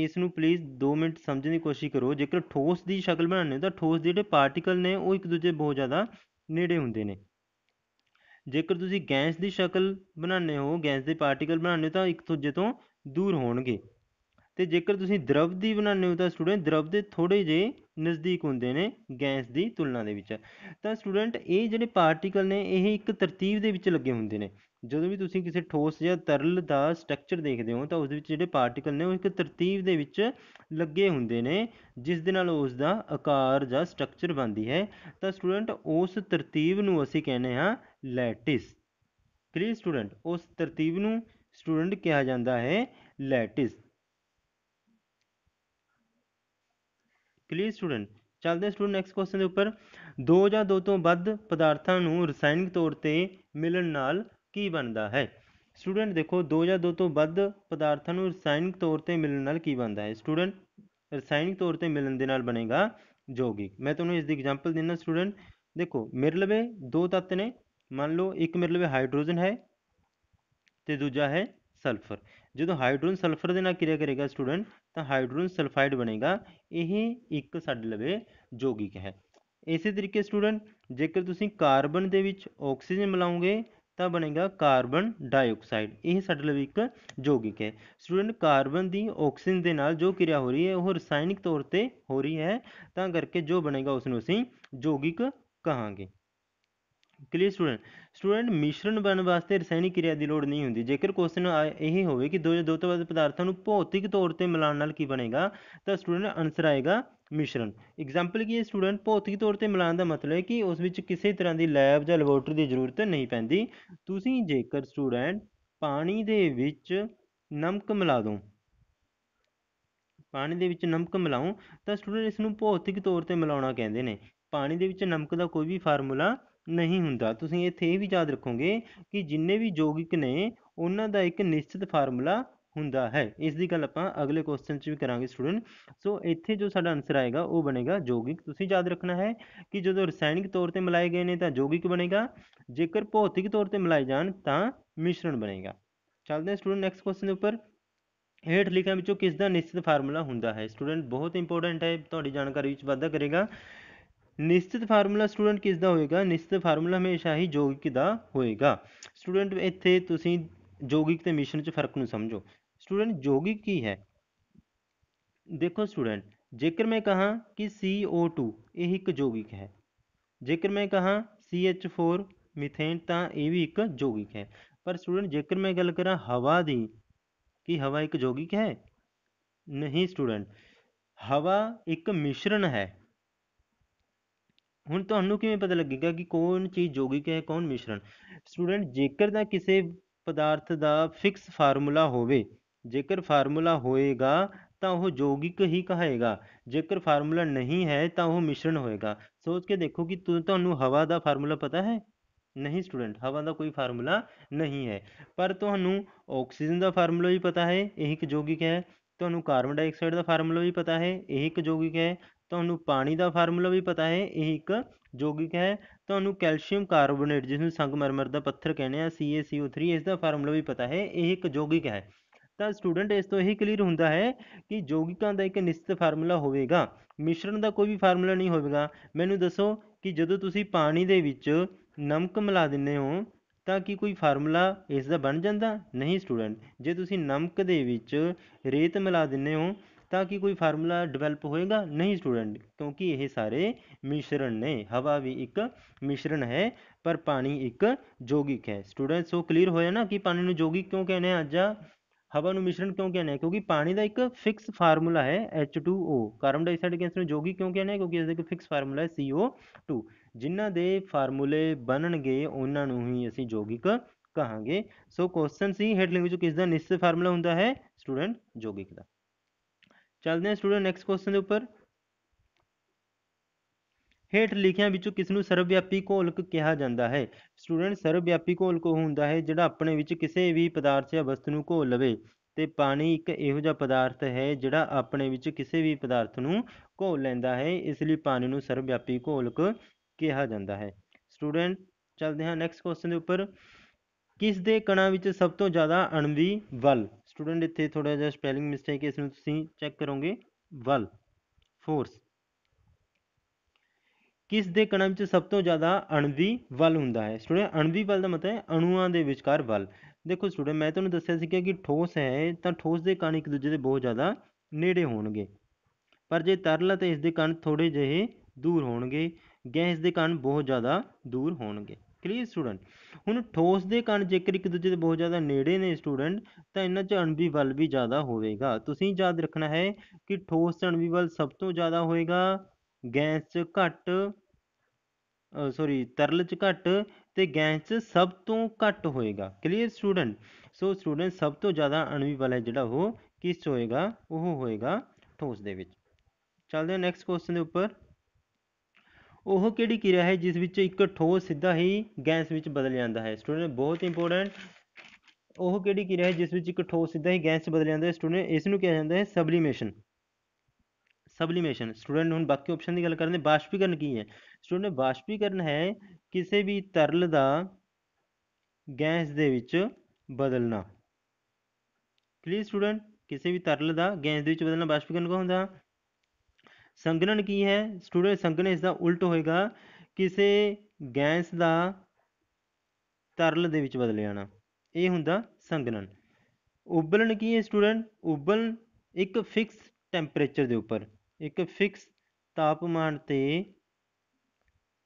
ਇਸ ਨੂੰ ਪਲੀਜ਼ 2 ਮਿੰਟ ਸਮਝਣ ਦੀ ਕੋਸ਼ਿਸ਼ ਕਰੋ ਜੇਕਰ ਠੋਸ ਦੀ ਸ਼ਕਲ ਬਣਾਉਣੀ ਤਾਂ ਠੋਸ ਦੇ ਜਿਹੜੇ ਪਾਰਟੀਕਲ ਨੇ ਉਹ ਇੱਕ ਦੂਜੇ ਬਹੁਤ ਜ਼ਿਆਦਾ ਨੇੜੇ ਹੁੰਦੇ ਨੇ ਜੇਕਰ ਤੁਸੀਂ ਗੈਸ ਦੀ ਸ਼ਕਲ ਬਣਾਉਣੇ ਹੋ ਗੈਸ ਦੇ ਪਾਰਟੀਕਲ ਬਣਾਉਣੇ ਤਾਂ ਇੱਕ ਦੂਜੇ ਤੋਂ ਦੂਰ ਹੋਣਗੇ ਤੇ ਜੇਕਰ ਤੁਸੀਂ ਦਰਵ ਦੀ ਬਣਾਉਂਦੇ ਹੋ ਤਾਂ ਸਟੂਡੈਂਟ ਦਰਵ ਦੇ ਥੋੜੇ ਜੇ ਨਜ਼ਦੀਕ ਹੁੰਦੇ ਨੇ ਗੈਸ ਦੀ ਤੁਲਨਾ ਦੇ ਵਿੱਚ ਤਾਂ ਸਟੂਡੈਂਟ ਇਹ ਜਿਹੜੇ ਪਾਰਟੀਕਲ ਨੇ ਇਹ ਇੱਕ ਤਰਤੀਬ ਦੇ ਵਿੱਚ ਲੱਗੇ ਹੁੰਦੇ ਨੇ ਜਦੋਂ ਵੀ ਤੁਸੀਂ ਕਿਸੇ ਠੋਸ ਜਾਂ ਤਰਲ ਦਾ ਸਟਰਕਚਰ ਦੇਖਦੇ ਹੋ ਤਾਂ ਉਸ ਦੇ ਵਿੱਚ ਜਿਹੜੇ ਪਾਰਟੀਕਲ ਨੇ ਉਹ ਇੱਕ ਤਰਤੀਬ ਦੇ ਵਿੱਚ ਲੱਗੇ ਹੁੰਦੇ ਨੇ ਜਿਸ ਦੇ ਨਾਲ ਉਸ ਦਾ ਆਕਾਰ ਜਾਂ ਸਟਰਕਚਰ ਬਣਦੀ ਹੈ ਤਾਂ ਸਟੂਡੈਂਟ ਉਸ ਤਰਤੀਬ ਨੂੰ ਅਸੀਂ ਕਹਿੰਦੇ ਹਾਂ ਲੈਟਿਸ ਕਲੀਅਰ ਸਟੂਡੈਂਟ ਉਸ ਤਰਤੀਬ ਨੂੰ ਸਟੂਡੈਂਟ ਕਿਹਾ ਜਾਂਦਾ ਹੈ ਲੈਟਿਸ ਕਲੀਅਰ ਸਟੂਡੈਂਟ ਚੱਲਦੇ ਸਟੂਡੈਂਟ ਨੈਕਸਟ ਕੁਐਸਚਨ ਦੇ ਉੱਪਰ ਦੋ ਜਾਂ ਦੋ ਤੋਂ ਵੱਧ ਪਦਾਰਥਾਂ ਨੂੰ ਰਸਾਇਣਿਕ ਤੌਰ ਤੇ ਮਿਲਣ ਨਾਲ ਕੀ ਬਣਦਾ ਹੈ ਸਟੂਡੈਂਟ ਦੇਖੋ ਦੋ ਜਾਂ ਦੋ ਤੋਂ ਵੱਧ ਪਦਾਰਥਾਂ ਨੂੰ ਰਸਾਇਣਿਕ ਤੌਰ ਤੇ ਮਿਲਣ ਨਾਲ ਕੀ ਬਣਦਾ ਹੈ ਸਟੂਡੈਂਟ ਰਸਾਇਣਿਕ ਤੌਰ ਤੇ ਮਿਲਣ ਦੇ ਨਾਲ ਬਣੇਗਾ ਜੋਗਿਕ ਮੈਂ ਤੁਹਾਨੂੰ ਇਸ ਦੀ ਐਗਜ਼ਾਮਪਲ ਦਿੰਦਾ ਸਟੂਡੈਂਟ ਦੇਖੋ ਮੇਰੇ ਲਵੇ ਦੋ ਤੱਤ ਨੇ ਮੰਨ ਲਓ ਇੱਕ ਮੇਰੇ ਲਵੇ ਹਾਈਡਰੋਜਨ ਹੈ ਤੇ ਦੂਜਾ ਹੈ ਸਲਫਰ ਜਦੋਂ ਹਾਈਡਰੋਜਨ ਸਲਫਰ ਦੇ ਨਾਲ ਕਿਰਿਆ ਕਰੇਗਾ ਸਟੂਡੈਂਟ ਤਾਂ ਹਾਈਡਰੋਜਨ ਸਲਫਾਈਡ ਬਣੇਗਾ ਇਹ ਇੱਕ ਸਾਡੇ ਲਵੇ ਯੋਗਿਕ ਹੈ ਇਸੇ ਤਰੀਕੇ ਸਟੂਡੈਂਟ ਜੇਕਰ ਤੁਸੀਂ ਕਾਰਬਨ ਦੇ ਵਿੱਚ ਆਕਸੀਜਨ ਮਿਲਾਉਂਗੇ ਤਾਂ ਬਣੇਗਾ ਕਾਰਬਨ ਡਾਈਆਕਸਾਈਡ ਇਹ ਸਾਡੇ ਲਈ ਇੱਕ ਜੋਗਿਕ ਹੈ ਸਟੂਡੈਂਟ ਕਾਰਬਨ ਦੀ ਆਕਸੀਜਨ ਦੇ ਨਾਲ ਜੋ ਕਿਰਿਆ ਹੋ ਰਹੀ ਹੈ ਉਹ ਰਸਾਇਣਿਕ ਤੌਰ ਤੇ ਹੋ ਰਹੀ ਹੈ ਤਾਂ ਕਰਕੇ ਜੋ ਬਣੇਗਾ ਉਸ ਨੂੰ ਅਸੀਂ ਜੋਗਿਕ ਕਹਾਂਗੇ ਕਲੀਅਰ ਸਟੂਡੈਂਟ ਸਟੂਡੈਂਟ ਮਿਸ਼ਰਣ ਬਣਨ ਵਾਸਤੇ ਰਸਾਇਣਿਕ ਕਿਰਿਆ ਦੀ ਲੋੜ ਨਹੀਂ ਹੁੰਦੀ ਜੇਕਰ ਕੁਐਸਚਨ ਇਹ ਹੋਵੇ ਕਿ ਦੋ ਜਾਂ ਦੋ ਤੋਂ ਵੱਧ ਪਦਾਰਥਾਂ ਨੂੰ ਭੌਤਿਕ ਤੌਰ ਤੇ ਮਿਲਾਉਣ ਨਾਲ ਕੀ ਬਣੇਗਾ ਤਾਂ ਸਟੂਡੈਂਟ ਆਨਸਰ ਆਏਗਾ ਮਿਸ਼ਰਣ ਐਗਜ਼ਾਮਪਲ ਕੀ ਹੈ ਸਟੂਡੈਂਟ ਭੌਤਿਕ ਤੌਰ ਤੇ ਮਿਲਾਉਣ ਦਾ ਮਤਲਬ ਹੈ ਕਿ ਉਸ ਵਿੱਚ ਕਿਸੇ ਤਰ੍ਹਾਂ ਦੀ ਲੈਬ ਜਾਂ ਲੈਬੋਰਟਰੀ ਦੀ ਜ਼ਰੂਰਤ ਨਹੀਂ ਪੈਂਦੀ ਤੁਸੀਂ ਜੇਕਰ ਸਟੂਡੈਂਟ ਪਾਣੀ ਦੇ ਵਿੱਚ ਨਮਕ ਮਿਲਾ ਦੋ ਪਾਣੀ ਦੇ ਵਿੱਚ ਨਮਕ ਮਿਲਾਉ ਤਾਂ ਸਟੂਡੈਂਟ ਇਸ ਨੂੰ ਭੌਤਿਕ ਤੌਰ ਤੇ ਮਿਲਾਉਣਾ ਕਹਿੰਦੇ ਨੇ ਪਾਣੀ ਦੇ ਵਿੱਚ ਨਮਕ ਦਾ ਕੋਈ ਵੀ ਫਾਰਮੂਲਾ ਨਹੀਂ ਹੁੰਦਾ ਤੁਸੀਂ ਇੱਥੇ ਇਹ ਵੀ ਯਾਦ ਰੱਖੋਗੇ ਕਿ ਜਿੰਨੇ ਵੀ ਯੋਗਿਕ ਨੇ ਉਹਨਾਂ ਦਾ ਇੱਕ ਨਿਸ਼ਚਿਤ ਫਾਰਮੂਲਾ ਹੁੰਦਾ ਹੈ ਇਸ ਦੀ ਗੱਲ ਆਪਾਂ ਅਗਲੇ ਕੁਐਸਚਨ 'ਚ ਵੀ ਕਰਾਂਗੇ ਸਟੂਡੈਂਟ ਸੋ ਇੱਥੇ ਜੋ ਸਾਡਾ ਆਨਸਰ ਆਏਗਾ ਉਹ ਬਣੇਗਾ ਯੋਗਿਕ ਤੁਸੀਂ ਯਾਦ ਰੱਖਣਾ ਹੈ ਕਿ ਜਦੋਂ ਰਸਾਇਣਿਕ ਤੌਰ ਤੇ ਮਿਲਾਏ ਗਏ ਨੇ ਤਾਂ ਯੋਗਿਕ ਬਣੇਗਾ ਜੇਕਰ ਭੌਤਿਕ ਤੌਰ ਤੇ ਮਿਲਾਏ ਜਾਣ ਤਾਂ ਮਿਸ਼ਰਣ ਬਣੇਗਾ ਚੱਲਦੇ ਹਾਂ ਸਟੂਡੈਂਟ ਨੈਕਸਟ ਕੁਐਸਚਨ ਦੇ ਉੱਪਰ ਹੇਠ ਲਿਖਿਆਂ ਵਿੱਚੋਂ ਕਿਸ ਦਾ ਨਿਸ਼ਚਿਤ ਫਾਰਮੂਲਾ ਹੁੰਦਾ ਹੈ ਸਟੂਡੈਂਟ ਬਹੁਤ ਇੰਪੋਰਟੈਂਟ ਹੈ ਤੁਹਾਡੀ ਜਾਣਕਾਰੀ ਵਿੱਚ ਵਾਧਾ ਕਰੇਗਾ ਨਿਸ਼ਚਿਤ ਫਾਰਮੂਲਾ ਸਟੂਡੈਂਟ ਕਿਸ ਦਾ ਹੋਏਗਾ ਨਿਸ਼ਚਿਤ ਫਾਰਮੂਲਾ ਹਮੇਸ਼ਾ ਹੀ ਯੋਗਿਕ ਦਾ ਹੋਏਗਾ ਸਟੂਡੈਂਟ ਇੱਥੇ ਤੁਸੀਂ ਯੋਗਿਕ ਤੇ ਮਿਸ਼ਰਣ 'ਚ ਫਰਕ ਨੂੰ ਸਮਝੋ ਸਟੂਡੈਂਟ ਯੋਗਿਕ ਕੀ ਹੈ ਦੇਖੋ ਸਟੂਡੈਂਟ ਜੇਕਰ ਮੈਂ ਕਹਾ ਕਿ CO2 ਇਹ ਇੱਕ ਯੋਗਿਕ ਹੈ ਜੇਕਰ ਮੈਂ ਕਹਾ CH4 ਮੀਥੇਨ ਤਾਂ ਇਹ ਵੀ ਇੱਕ ਯੋਗਿਕ ਹੈ ਪਰ ਸਟੂਡੈਂਟ ਜੇਕਰ ਮੈਂ ਗੱਲ ਕਰਾਂ ਹਵਾ ਦੀ ਕਿ ਹਵਾ ਇੱਕ ਯੋਗਿਕ ਹੈ ਨਹੀਂ ਸਟੂਡੈਂਟ ਹਵਾ ਇੱਕ ਮਿਸ਼ਰਣ ਹੈ ਹੁਣ ਤੁਹਾਨੂੰ ਕਿਵੇਂ ਪਤਾ ਲੱਗੇਗਾ ਕਿ ਕੌਣ ਚੀਜ਼ ਯੋਗਿਕ ਹੈ ਕੌਣ ਮਿਸ਼ਰਣ ਸਟੂਡੈਂਟ ਜੇਕਰ ਤਾਂ ਕਿਸੇ ਪਦਾਰਥ ਦਾ ਫਿਕਸ ਫਾਰਮੂਲਾ ਹੋਵੇ ਜੇਕਰ ਫਾਰਮੂਲਾ ਹੋਏਗਾ ਤਾਂ ਉਹ ਯੋਗਿਕ ਹੀ ਕਹਾਏਗਾ ਜੇਕਰ ਫਾਰਮੂਲਾ ਨਹੀਂ ਹੈ ਤਾਂ ਉਹ ਮਿਸ਼ਰਣ ਹੋਏਗਾ ਸੋਚ ਕੇ ਦੇਖੋ ਕਿ ਤੁਹਾਨੂੰ ਹਵਾ ਦਾ ਫਾਰਮੂਲਾ ਪਤਾ ਹੈ ਨਹੀਂ ਸਟੂਡੈਂਟ ਹਵਾ ਦਾ ਕੋਈ ਫਾਰਮੂਲਾ ਨਹੀਂ ਹੈ ਪਰ ਤੁਹਾਨੂੰ ਆਕਸੀਜਨ ਦਾ ਫਾਰਮੂਲਾ ਵੀ ਪਤਾ ਹੈ ਇਹ ਇੱਕ ਯੋਗਿਕ ਹੈ ਤੁਹਾਨੂੰ ਕਾਰਬਨ ਡਾਈਆਕਸਾਈਡ ਦਾ ਫਾਰਮੂਲਾ ਵੀ ਪਤਾ ਹੈ ਇਹ ਇੱਕ ਯੋਗਿਕ ਹੈ ਤੁਹਾਨੂੰ ਪਾਣੀ ਦਾ ਫਾਰਮੂਲਾ ਵੀ ਪਤਾ ਹੈ ਇਹ ਇੱਕ ਜੋਗਿਕ ਹੈ ਤੁਹਾਨੂੰ ਕੈਲਸ਼ੀਅਮ ਕਾਰਬੋਨੇਟ ਜਿਸ ਨੂੰ ਸੰਗਮਰਮਰ ਦਾ ਪੱਥਰ ਕਹਿੰਦੇ ਆ CaCO3 ਇਸ ਦਾ ਫਾਰਮੂਲਾ ਵੀ ਪਤਾ ਹੈ ਇਹ ਇੱਕ ਜੋਗਿਕ ਹੈ ਤਾਂ ਸਟੂਡੈਂਟ ਇਸ ਤੋਂ ਇਹ ਕਲੀਅਰ ਹੁੰਦਾ ਹੈ ਕਿ ਜੋਗਿਕਾਂ ਦਾ ਇੱਕ ਨਿਸ਼ਚਿਤ ਫਾਰਮੂਲਾ ਹੋਵੇਗਾ ਮਿਸ਼ਰਣ ਦਾ ਕੋਈ ਵੀ ਫਾਰਮੂਲਾ ਨਹੀਂ ਹੋਵੇਗਾ ਮੈਨੂੰ ਦੱਸੋ ਕਿ ਜਦੋਂ ਤੁਸੀਂ ਪਾਣੀ ਦੇ ਵਿੱਚ ਨਮਕ ਮਿਲਾ ਦਿੰਦੇ ਹੋ ਤਾਂ ਕੀ ਕੋਈ ਫਾਰਮੂਲਾ ਇਸ ਦਾ ਬਣ ਜਾਂਦਾ ਨਹੀਂ ਸਟੂਡੈਂਟ ਜੇ ਤੁਸੀਂ ਨਮਕ ਦੇ ਵਿੱਚ ਰੇਤ ਮਿਲਾ ਦਿੰਦੇ ਹੋ सकता कि कोई फार्मूला डिवेलप होएगा नहीं स्टूडेंट क्योंकि यह सारे मिश्रण ने हवा भी एक मिश्रण है पर पानी एक यौगिक है स्टूडेंट सो क्लीयर हो ना कि पानी यौगिक क्यों कहने अजा हवा में मिश्रण क्यों कहने है? क्योंकि पानी का एक फिक्स फार्मूला है H two O carbon dioxide कैंसर योगिक क्यों कहने क्योंकि इसका एक फिक्स फार्मूला है सी ओ टू जिन्हों के फार्मूले गए उन्होंने ही असं जोगिक कहे सो क्वेश्चन सी हेडलिंग किसका निश्चित फार्मूला होंगे है स्टूडेंट जोगिक का ਚੱਲਦੇ ਹਾਂ ਸਟੂਡੈਂਟ ਨੈਕਸਟ ਕੁਐਸਚਨ ਦੇ ਉੱਪਰ ਹੇਠ ਲਿਖਿਆਂ ਵਿੱਚੋਂ ਕਿਸ ਨੂੰ ਸਰਵਵਿਆਪੀ ਘੋਲਕ ਕਿਹਾ ਜਾਂਦਾ ਹੈ ਸਟੂਡੈਂਟ ਸਰਵਵਿਆਪੀ ਘੋਲਕ ਉਹ ਹੁੰਦਾ ਹੈ ਜਿਹੜਾ ਆਪਣੇ ਵਿੱਚ ਕਿਸੇ ਵੀ ਪਦਾਰਥ ਜਾਂ ਵਸਤੂ ਨੂੰ ਘੋਲ ਲਵੇ ਤੇ ਪਾਣੀ ਇੱਕ ਇਹੋ ਜਿਹਾ ਪਦਾਰਥ ਹੈ ਜਿਹੜਾ ਆਪਣੇ ਵਿੱਚ ਕਿਸੇ ਵੀ ਪਦਾਰਥ ਨੂੰ ਘੋਲ ਲੈਂਦਾ ਹੈ ਇਸ ਲਈ ਪਾਣੀ ਨੂੰ ਸਰਵਵਿਆਪੀ ਘੋਲਕ ਕਿਹਾ ਜਾਂਦਾ ਹੈ ਸਟੂਡੈਂਟ ਚੱਲਦੇ ਹਾਂ ਨੈਕਸਟ ਕੁਐਸਚਨ ਦੇ ਉੱਪਰ ਕਿਸ ਦੇ ਕਣਾਂ ਵਿੱਚ ਸਭ ਤੋਂ ਜ਼ਿਆਦਾ ਅਣਵੀ ਬਲ ਸਟੂਡੈਂਟ ਇੱਥੇ ਥੋੜਾ ਜਿਹਾ ਸਪੈਲਿੰਗ ਮਿਸਟੇਕ ਹੈ ਇਸ ਨੂੰ ਤੁਸੀਂ ਚੈੱਕ ਕਰੋਗੇ ਵਲ ਫੋਰਸ ਕਿਸ ਦੇ ਕਣਾਂ ਵਿੱਚ ਸਭ ਤੋਂ ਜ਼ਿਆਦਾ ਅਣਵੀ ਬਲ ਹੁੰਦਾ ਹੈ ਸਟੂਡੈਂਟ ਅਣਵੀ ਬਲ ਦਾ ਮਤਲਬ ਹੈ ਅਣੂਆਂ ਦੇ ਵਿਚਕਾਰ ਬਲ ਦੇਖੋ ਸਟੂਡੈਂਟ ਮੈਂ ਤੁਹਾਨੂੰ ਦੱਸਿਆ ਸੀ ਕਿ ਠੋਸ ਹੈ ਤਾਂ ਠੋਸ ਦੇ ਕਣ ਇੱਕ ਦੂਜੇ ਦੇ ਬਹੁਤ ਜ਼ਿਆਦਾ ਨੇੜੇ ਹੋਣਗੇ ਪਰ ਜੇ ਤਰਲ ਹੈ ਤਾਂ ਇਸ ਦੇ ਕਣ ਥੋੜੇ ਜਿਹੇ ਦੂਰ ਹੋਣਗੇ ਗੈਸ ਦੇ ਕਣ ਬਹੁਤ ਜ਼ਿਆਦਾ ਦੂਰ ਹੋਣਗੇ ਕਲੀਅਰ ਸਟੂਡੈਂਟ ਹੁਣ ਠੋਸ ਦੇ ਕਣ ਜੇਕਰ ਇੱਕ ਦੂਜੇ ਦੇ ਬਹੁਤ ਜ਼ਿਆਦਾ ਨੇੜੇ ਨੇ ਸਟੂਡੈਂਟ ਤਾਂ ਇਹਨਾਂ 'ਚ ਅਣਵੀ ਬਲ ਵੀ ਜ਼ਿਆਦਾ ਹੋਵੇਗਾ ਤੁਸੀਂ ਯਾਦ ਰੱਖਣਾ ਹੈ ਕਿ ਠੋਸ 'ਚ ਅਣਵੀ ਬਲ ਸਭ ਤੋਂ ਜ਼ਿਆਦਾ ਹੋਏਗਾ ਗੈਸ 'ਚ ਘੱਟ ਸੌਰੀ ਤਰਲ 'ਚ ਘੱਟ ਤੇ ਗੈਸ 'ਚ ਸਭ ਤੋਂ ਘੱਟ ਹੋਏਗਾ ਕਲੀਅਰ ਸਟੂਡੈਂਟ ਸੋ ਸਟੂਡੈਂਟ ਸਭ ਤੋਂ ਜ਼ਿਆਦਾ ਅਣਵੀ ਬਲ ਹੈ ਜਿਹੜਾ ਉਹ ਕਿਸ 'ਚ ਹੋਏਗਾ ਉਹ ਹੋਏਗਾ ਠੋਸ ਦੇ ਵਿੱਚ ਚੱਲਦੇ ਹਾਂ ਨੈਕਸਟ ਕੁਐਸਚਨ ਦੇ ਉੱਪਰ ਉਹ ਕਿਹੜੀ ਕਿਰਿਆ ਹੈ ਜਿਸ ਵਿੱਚ ਇੱਕ ਠੋਸ ਸਿੱਧਾ ਹੀ ਗੈਸ ਵਿੱਚ ਬਦਲ ਜਾਂਦਾ ਹੈ ਸਟੂਡੈਂਟ ਬਹੁਤ ਇੰਪੋਰਟੈਂਟ ਉਹ ਕਿਹੜੀ ਕਿਰਿਆ ਹੈ ਜਿਸ ਵਿੱਚ ਇੱਕ ਠੋਸ ਸਿੱਧਾ ਹੀ ਗੈਸ ਬਦਲ ਜਾਂਦਾ ਹੈ ਸਟੂਡੈਂਟ ਇਸ ਨੂੰ ਕਿਹਾ ਜਾਂਦਾ ਹੈ ਸਬਲੀਮੇਸ਼ਨ ਸਬਲੀਮੇਸ਼ਨ ਸਟੂਡੈਂਟ ਹੁਣ ਬਾਕੀ ਆਪਸ਼ਨ ਦੀ ਗੱਲ ਕਰਦੇ ਬਾਸ਼ਪੀਕਰਨ ਕੀ ਹੈ ਸਟੂਡੈਂਟ ਬਾਸ਼ਪੀਕਰਨ ਹੈ ਕਿਸੇ ਵੀ ਤਰਲ ਦਾ ਗੈਸ ਦੇ ਵਿੱਚ ਬਦਲਣਾ ਕਲੀਅਰ ਸਟੂਡੈਂਟ ਕਿਸੇ ਵੀ ਤਰਲ ਦਾ ਗੈਸ ਦੇ ਵਿੱਚ ਬਦਲਣਾ ਬਾਸ਼ਪੀਕਰਨ ਕਹਿੰਦਾ ਹੁੰਦਾ ਸੰਘਣਨ ਕੀ ਹੈ ਸਟੂਡੈਂਟ ਸੰਘਣਨ ਇਸ ਦਾ ਉਲਟ ਹੋਏਗਾ ਕਿਸੇ ਗੈਸ ਦਾ ਤਰਲ ਦੇ ਵਿੱਚ ਬਦਲ ਜਾਣਾ ਇਹ ਹੁੰਦਾ ਸੰਘਣਨ ਉਬਲਣ ਕੀ ਹੈ ਸਟੂਡੈਂਟ ਉਬਲਣ ਇੱਕ ਫਿਕਸ ਟੈਂਪਰੇਚਰ ਦੇ ਉੱਪਰ ਇੱਕ ਫਿਕਸ ਤਾਪਮਾਨ ਤੇ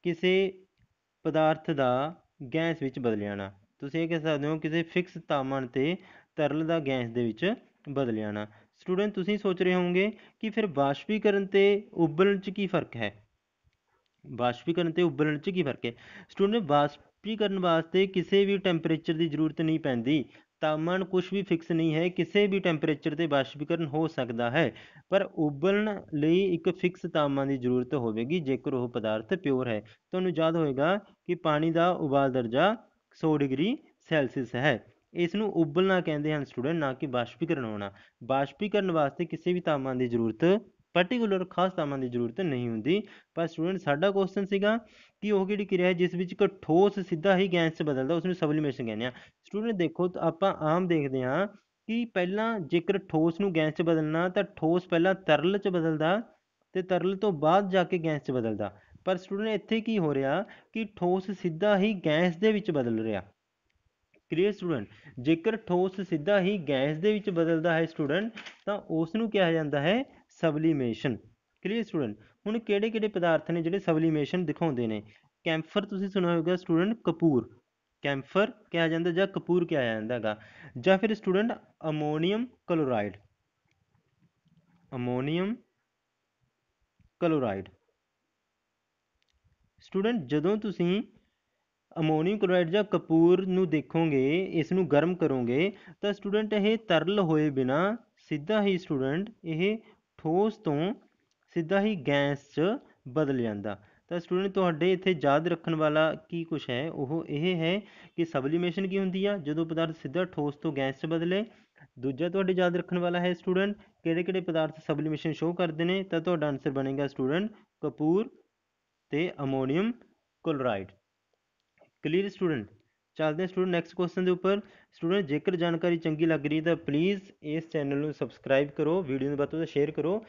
ਕਿਸੇ ਪਦਾਰਥ ਦਾ ਗੈਸ ਵਿੱਚ ਬਦਲ ਜਾਣਾ ਤੁਸੀਂ ਇਹ ਕਹਿ ਸਕਦੇ ਹੋ ਕਿਸੇ ਫਿਕਸ ਤਾਪਮਾਨ ਤੇ ਤਰਲ ਦਾ ਗੈਸ ਦੇ ਵਿੱਚ ਬਦਲ ਜਾਣਾ ਸਟੂਡੈਂਟ ਤੁਸੀਂ ਸੋਚ ਰਹੇ ਹੋਵੋਗੇ ਕਿ ਫਿਰ ਵਾਸ਼ਪੀਕਰਨ ਤੇ ਉਬਲਣ 'ਚ ਕੀ ਫਰਕ ਹੈ ਵਾਸ਼ਪੀਕਰਨ ਤੇ ਉਬਲਣ 'ਚ ਕੀ ਫਰਕ ਹੈ ਸਟੂਡੈਂਟ ਵਾਸ਼ਪੀਕਰਨ ਵਾਸਤੇ ਕਿਸੇ ਵੀ ਟੈਂਪਰੇਚਰ ਦੀ ਜ਼ਰੂਰਤ ਨਹੀਂ ਪੈਂਦੀ ਤਾਪਮਾਨ ਕੁਝ ਵੀ ਫਿਕਸ ਨਹੀਂ ਹੈ ਕਿਸੇ ਵੀ ਟੈਂਪਰੇਚਰ ਤੇ ਵਾਸ਼ਪੀਕਰਨ ਹੋ ਸਕਦਾ ਹੈ ਪਰ ਉਬਲਣ ਲਈ ਇੱਕ ਫਿਕਸ ਤਾਪਮਾਨ ਦੀ ਜ਼ਰੂਰਤ ਹੋਵੇਗੀ ਜੇਕਰ ਉਹ ਪਦਾਰਥ ਪਿਓਰ ਹੈ ਤੁਹਾਨੂੰ ਯਾਦ ਹੋਏਗਾ ਕਿ ਪਾਣੀ ਦਾ ਉਬਾਲ ਦਰਜਾ 100 ਡਿਗਰੀ ਸੈਲਸੀਅਸ ਹੈ ਇਸ ਨੂੰ ਉਬਲਣਾ ਕਹਿੰਦੇ ਹਨ ਸਟੂਡੈਂਟ ਨਾ ਕਿ ਬਾਸ਼ਪੀਕਰਨ ਹੋਣਾ ਬਾਸ਼ਪੀਕਰਨ ਵਾਸਤੇ ਕਿਸੇ ਵੀ ਤਾਪਮਾਨ ਦੀ ਜ਼ਰੂਰਤ ਪਾਰਟਿਕੂਲਰ ਖਾਸ ਤਾਪਮਾਨ ਦੀ ਜ਼ਰੂਰਤ ਨਹੀਂ ਹੁੰਦੀ ਪਰ ਸਟੂਡੈਂਟ ਸਾਡਾ ਕੁਐਸਚਨ ਸੀਗਾ ਕਿ ਉਹ ਕਿਹੜੀ ਕਿਰਿਆ ਹੈ ਜਿਸ ਵਿੱਚ ਇੱਕ ਠੋਸ ਸਿੱਧਾ ਹੀ ਗੈਸ 'ਚ ਬਦਲਦਾ ਉਸ ਨੂੰ ਸਬਲੀਮੇਸ਼ਨ ਕਹਿੰਦੇ ਆ ਸਟੂਡੈਂਟ ਦੇਖੋ ਤਾਂ ਆਪਾਂ ਆਮ ਦੇਖਦੇ ਹਾਂ ਕਿ ਪਹਿਲਾਂ ਜੇਕਰ ਠੋਸ ਨੂੰ ਗੈਸ 'ਚ ਬਦਲਣਾ ਤਾਂ ਠੋਸ ਪਹਿਲਾਂ ਤਰਲ 'ਚ ਬਦਲਦਾ ਤੇ ਤਰਲ ਤੋਂ ਬਾਅਦ ਜਾ ਕੇ ਗੈਸ 'ਚ ਬਦਲਦਾ ਪਰ ਸਟੂਡੈਂਟ ਇੱਥੇ ਕੀ ਹੋ ਰਿਹਾ ਕਿ ਠੋਸ ਸਿੱਧਾ ਹੀ ਗੈਸ ਦੇ ਵਿੱਚ ਬਦਲ ਰਿਹਾ ਕਲੀਅਰ ਸਟੂਡੈਂਟ ਜੇਕਰ ਠੋਸ ਸਿੱਧਾ ਹੀ ਗੈਸ ਦੇ ਵਿੱਚ ਬਦਲਦਾ ਹੈ ਸਟੂਡੈਂਟ ਤਾਂ ਉਸ ਨੂੰ ਕਿਹਾ ਜਾਂਦਾ ਹੈ ਸਬਲੀਮੇਸ਼ਨ ਕਲੀਅਰ ਸਟੂਡੈਂਟ ਹੁਣ ਕਿਹੜੇ ਕਿਹੜੇ ਪਦਾਰਥ ਨੇ ਜਿਹੜੇ ਸਬਲੀਮੇਸ਼ਨ ਦਿਖਾਉਂਦੇ ਨੇ ਕੈਂਫਰ ਤੁਸੀਂ ਸੁਣਿਆ ਹੋਵੇਗਾ ਸਟੂਡੈਂਟ ਕਪੂਰ ਕੈਂਫਰ ਕਿਹਾ ਜਾਂਦਾ ਜਾਂ ਕਪੂਰ ਕਿਹਾ ਜਾਂਦਾ ਹੈਗਾ ਜਾਂ ਫਿਰ student ammonium chloride ammonium chloride student ਜਦੋਂ ਤੁਸੀਂ ਅਮੋਨੀਅਮ ਕਲੋਰਾਈਡ ਜਾਂ ਕਪੂਰ ਨੂੰ ਦੇਖੋਗੇ ਇਸ ਨੂੰ ਗਰਮ ਕਰੋਗੇ ਤਾਂ ਸਟੂਡੈਂਟ ਇਹ ਤਰਲ ਹੋਏ ਬਿਨਾ ਸਿੱਧਾ ਹੀ ਸਟੂਡੈਂਟ ਇਹ ਠੋਸ ਤੋਂ ਸਿੱਧਾ ਹੀ ਗੈਸ 'ਚ ਬਦਲ ਜਾਂਦਾ ਤਾਂ ਸਟੂਡੈਂਟ ਤੁਹਾਡੇ ਇੱਥੇ ਯਾਦ ਰੱਖਣ ਵਾਲਾ ਕੀ ਕੁਝ ਹੈ ਉਹ ਇਹ ਹੈ ਕਿ ਸਬਲੀਮੇਸ਼ਨ ਕੀ ਹੁੰਦੀ ਆ ਜਦੋਂ ਪਦਾਰਥ ਸਿੱਧਾ ਠੋਸ ਤੋਂ ਗੈਸ 'ਚ ਬਦਲੇ ਦੂਜਾ ਤੁਹਾਡੇ ਯਾਦ ਰੱਖਣ ਵਾਲਾ ਹੈ ਸਟੂਡੈਂਟ ਕਿਹੜੇ ਕਿਹੜੇ ਪਦਾਰਥ ਸਬਲੀਮੇਸ਼ਨ ਸ਼ੋਅ ਕਰਦੇ ਨੇ ਤਾਂ ਤੁਹਾਡਾ ਆਨਸਰ ਬਣੇਗਾ ਸਟੂਡੈਂਟ ਕਪੂਰ ਤੇ ਅਮੋਨੀਅਮ ਕਲੋਰਾਈਡ ਕਲੀਅਰ ਸਟੂਡੈਂਟ ਚੱਲਦੇ ਸਟੂਡੈਂਟ ਨੈਕਸਟ ਕੁਐਸਚਨ ਦੇ ਉੱਪਰ ਸਟੂਡੈਂਟ ਜੇਕਰ ਜਾਣਕਾਰੀ ਚੰਗੀ ਲੱਗ ਰਹੀ ਤਾਂ ਪਲੀਜ਼ ਇਸ ਚੈਨਲ ਨੂੰ ਸਬਸਕ੍ਰਾਈਬ ਕਰੋ ਵੀਡੀਓ ਨੂੰ ਵੱਧ ਤੋਂ ਸ਼ੇਅਰ ਕਰੋ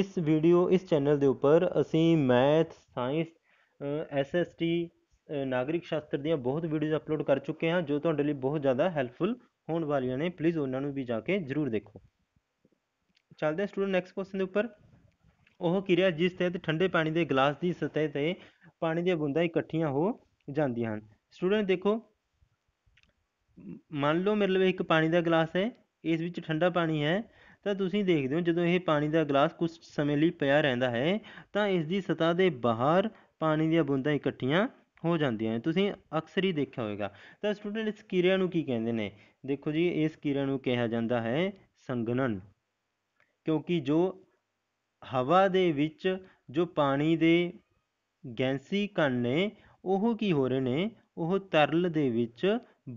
ਇਸ ਵੀਡੀਓ ਇਸ ਚੈਨਲ ਦੇ ਉੱਪਰ ਅਸੀਂ ਮੈਥ ਸਾਇੰਸ ਐਸਐਸਟੀ ਨਾਗਰਿਕ ਸ਼ਾਸਤਰ ਦੀਆਂ ਬਹੁਤ ਵੀਡੀਓਜ਼ ਅਪਲੋਡ ਕਰ ਚੁੱਕੇ ਹਾਂ ਜੋ ਤੁਹਾਡੇ ਲਈ ਬਹੁਤ ਜ਼ਿਆਦਾ ਹੈਲਪਫੁਲ ਹੋਣ ਵਾਲੀਆਂ ਨੇ ਪਲੀਜ਼ ਉਹਨਾਂ ਨੂੰ ਵੀ ਜਾ ਕੇ ਜ਼ਰੂਰ ਦੇਖੋ ਚੱਲਦੇ ਹਾਂ ਸਟੂਡੈਂਟ ਨੈਕਸਟ ਕੁਐਸਚਨ ਦੇ ਉੱਪਰ ਉਹ ਕਿਰਿਆ ਜਿਸ ਤਹਿਤ ਠੰਡੇ ਪਾਣੀ ਦੇ ਗਲਾਸ ਦੀ ਸਤਹ ਤੇ ਪਾਣੀ ਦੀਆਂ ਬੂੰਦਾਂ ਇਕੱਠੀਆਂ ਹੋ ਜਾਂਦੀਆਂ ਹਨ ਸਟੂਡੈਂਟ ਦੇਖੋ ਮੰਨ ਲਓ ਮੇਰੇ ਲਈ ਇੱਕ ਪਾਣੀ ਦਾ ਗਲਾਸ ਹੈ ਇਸ ਵਿੱਚ ਠੰਡਾ ਪਾਣੀ ਹੈ ਤਾਂ ਤੁਸੀਂ ਦੇਖਦੇ ਹੋ ਜਦੋਂ ਇਹ ਪਾਣੀ ਦਾ ਗਲਾਸ ਕੁਝ ਸਮੇਂ ਲਈ ਪਿਆ ਰਹਿੰਦਾ ਹੈ ਤਾਂ ਇਸ ਦੀ ਸਤ੍ਹਾ ਦੇ ਬਾਹਰ ਪਾਣੀ ਦੀਆਂ ਬੂੰਦਾਂ ਇਕੱਠੀਆਂ ਹੋ ਜਾਂਦੀਆਂ ਨੇ ਤੁਸੀਂ ਅਕਸਰ ਹੀ ਦੇਖਿਆ ਹੋਵੇਗਾ ਤਾਂ ਸਟੂਡੈਂਟ ਇਸ ਕਿਰਿਆ ਨੂੰ ਕੀ ਕਹਿੰਦੇ ਨੇ ਦੇਖੋ ਜੀ ਇਸ ਕਿਰਿਆ ਨੂੰ ਕਿਹਾ ਜਾਂਦਾ ਹੈ ਸੰਗਨਨ ਕਿਉਂਕਿ ਜੋ ਹਵਾ ਦੇ ਵਿੱਚ ਜੋ ਪਾਣੀ ਦੇ ਗੈਂਸੀ ਕਣ ਨੇ ਉਹ ਕੀ ਹੋ ਰਹੇ ਨੇ ਉਹ ਤਰਲ ਦੇ ਵਿੱਚ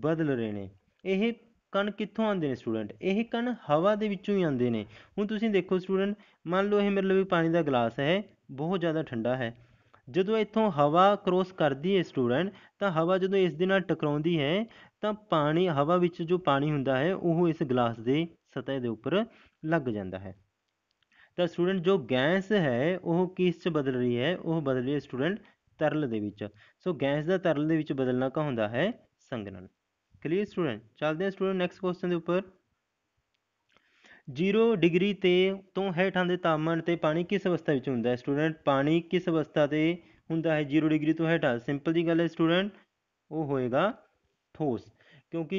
ਬਦਲ ਰਹੇ ਨੇ ਇਹ ਕਣ ਕਿੱਥੋਂ ਆਉਂਦੇ ਨੇ ਸਟੂਡੈਂਟ ਇਹ ਕਣ ਹਵਾ ਦੇ ਵਿੱਚੋਂ ਹੀ ਆਉਂਦੇ ਨੇ ਹੁਣ ਤੁਸੀਂ ਦੇਖੋ ਸਟੂਡੈਂਟ ਮੰਨ ਲਓ ਇਹ ਮੇਰੇ ਲਈ ਪਾਣੀ ਦਾ ਗਲਾਸ ਹੈ ਬਹੁਤ ਜ਼ਿਆਦਾ ਠੰਡਾ ਹੈ ਜਦੋਂ ਇੱਥੋਂ ਹਵਾ ਕ੍ਰੋਸ ਕਰਦੀ ਹੈ ਸਟੂਡੈਂਟ ਤਾਂ ਹਵਾ ਜਦੋਂ ਇਸ ਦੇ ਨਾਲ ਟਕਰਾਉਂਦੀ ਹੈ ਤਾਂ ਪਾਣੀ ਹਵਾ ਵਿੱਚ ਜੋ ਪਾਣੀ ਹੁੰਦਾ ਹੈ ਉਹ ਇਸ ਗਲਾਸ ਦੇ ਸਤਹ ਦੇ ਉੱਪਰ ਲੱਗ ਜਾਂਦਾ ਹੈ ਤਾਂ ਸਟੂਡੈਂਟ ਜੋ ਗੈਸ ਹੈ ਉਹ ਕਿਸ 'ਚ ਬਦਲ ਰਹੀ ਹੈ ਉਹ ਬਦਲ ਰਹੀ ਹੈ ਸਟੂਡੈਂਟ ਤਰਲ ਦੇ ਵਿੱਚ ਸੋ ਗੈਸ ਦਾ ਤਰਲ ਦੇ ਵਿੱਚ ਬਦਲਣਾ ਕਾ ਹੁੰਦਾ ਹੈ ਸੰਗਨਨ ਕਲੀਅਰ ਸਟੂਡੈਂਟ ਚੱਲਦੇ ਹਾਂ ਸਟੂਡੈਂਟ ਨੈਕਸਟ ਕੁਐਸਚਨ ਦੇ ਉੱਪਰ 0 ਡਿਗਰੀ ਤੇ ਤੋਂ ਹੇਠਾਂ ਦੇ ਤਾਪਮਾਨ ਤੇ ਪਾਣੀ ਕਿਸ ਅਵਸਥਾ ਵਿੱਚ ਹੁੰਦਾ ਹੈ ਸਟੂਡੈਂਟ ਪਾਣੀ ਕਿਸ ਅਵਸਥਾ ਤੇ ਹੁੰਦਾ ਹੈ 0 ਡਿਗਰੀ ਤੋਂ ਹੇਠਾਂ ਸਿੰਪਲ ਜੀ ਗੱਲ ਹੈ ਸਟੂਡੈਂਟ ਉਹ ਹੋਏਗਾ ਠੋਸ ਕਿਉਂਕਿ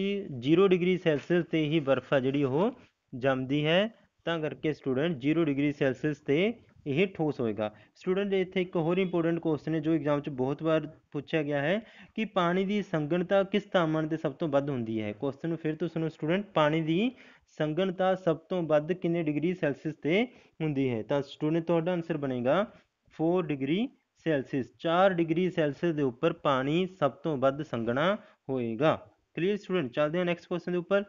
0 ਡਿਗਰੀ ਸੈਲਸੀਅਸ ਤੇ ਹੀ ਬਰਫ਼ ਜਿਹੜੀ ਉਹ ਜੰਮਦੀ ਹੈ ਤਾਂ ਕਰਕੇ ਸਟੂਡੈਂਟ 0 ਡਿਗਰੀ ਸੈਲਸੀਅਸ ਤੇ ਇਹ ਠੋਸ ਹੋਏਗਾ ਸਟੂਡੈਂਟ ਇੱਥੇ ਇੱਕ ਹੋਰ ਇੰਪੋਰਟੈਂਟ ਕੁਐਸਚਨ ਹੈ ਜੋ ਐਗਜ਼ਾਮ 'ਚ ਬਹੁਤ ਵਾਰ ਪੁੱਛਿਆ ਗਿਆ ਹੈ ਕਿ ਪਾਣੀ ਦੀ ਸੰਘਣਤਾ ਕਿਸ ਤਾਪਮਾਨ ਤੇ ਸਭ ਤੋਂ ਵੱਧ ਹੁੰਦੀ ਹੈ ਕੁਐਸਚਨ ਫਿਰ ਤੋਂ ਸੁਣੋ ਸਟੂਡੈਂਟ ਪਾਣੀ ਦੀ ਸੰਘਣਤਾ ਸਭ ਤੋਂ ਵੱਧ ਕਿੰਨੇ ਡਿਗਰੀ ਸੈਲਸੀਅਸ ਤੇ ਹੁੰਦੀ ਹੈ ਤਾਂ ਸਟੂਡੈਂਟ ਤੁਹਾਡਾ ਆਨਸਰ ਬਣੇਗਾ 4 ਡਿਗਰੀ ਸੈਲਸੀਅਸ 4 ਡਿਗਰੀ ਸੈਲਸੀਅਸ ਦੇ ਉੱਪਰ ਪਾਣੀ ਸਭ ਤੋਂ ਵੱਧ ਸੰਘਣਾ ਹੋਏਗਾ ਕਲੀਅਰ ਸਟੂਡੈਂਟ ਚੱਲਦੇ ਹਾਂ ਨੈਕਸਟ ਕੁਐਸਚਨ ਦੇ ਉੱਪਰ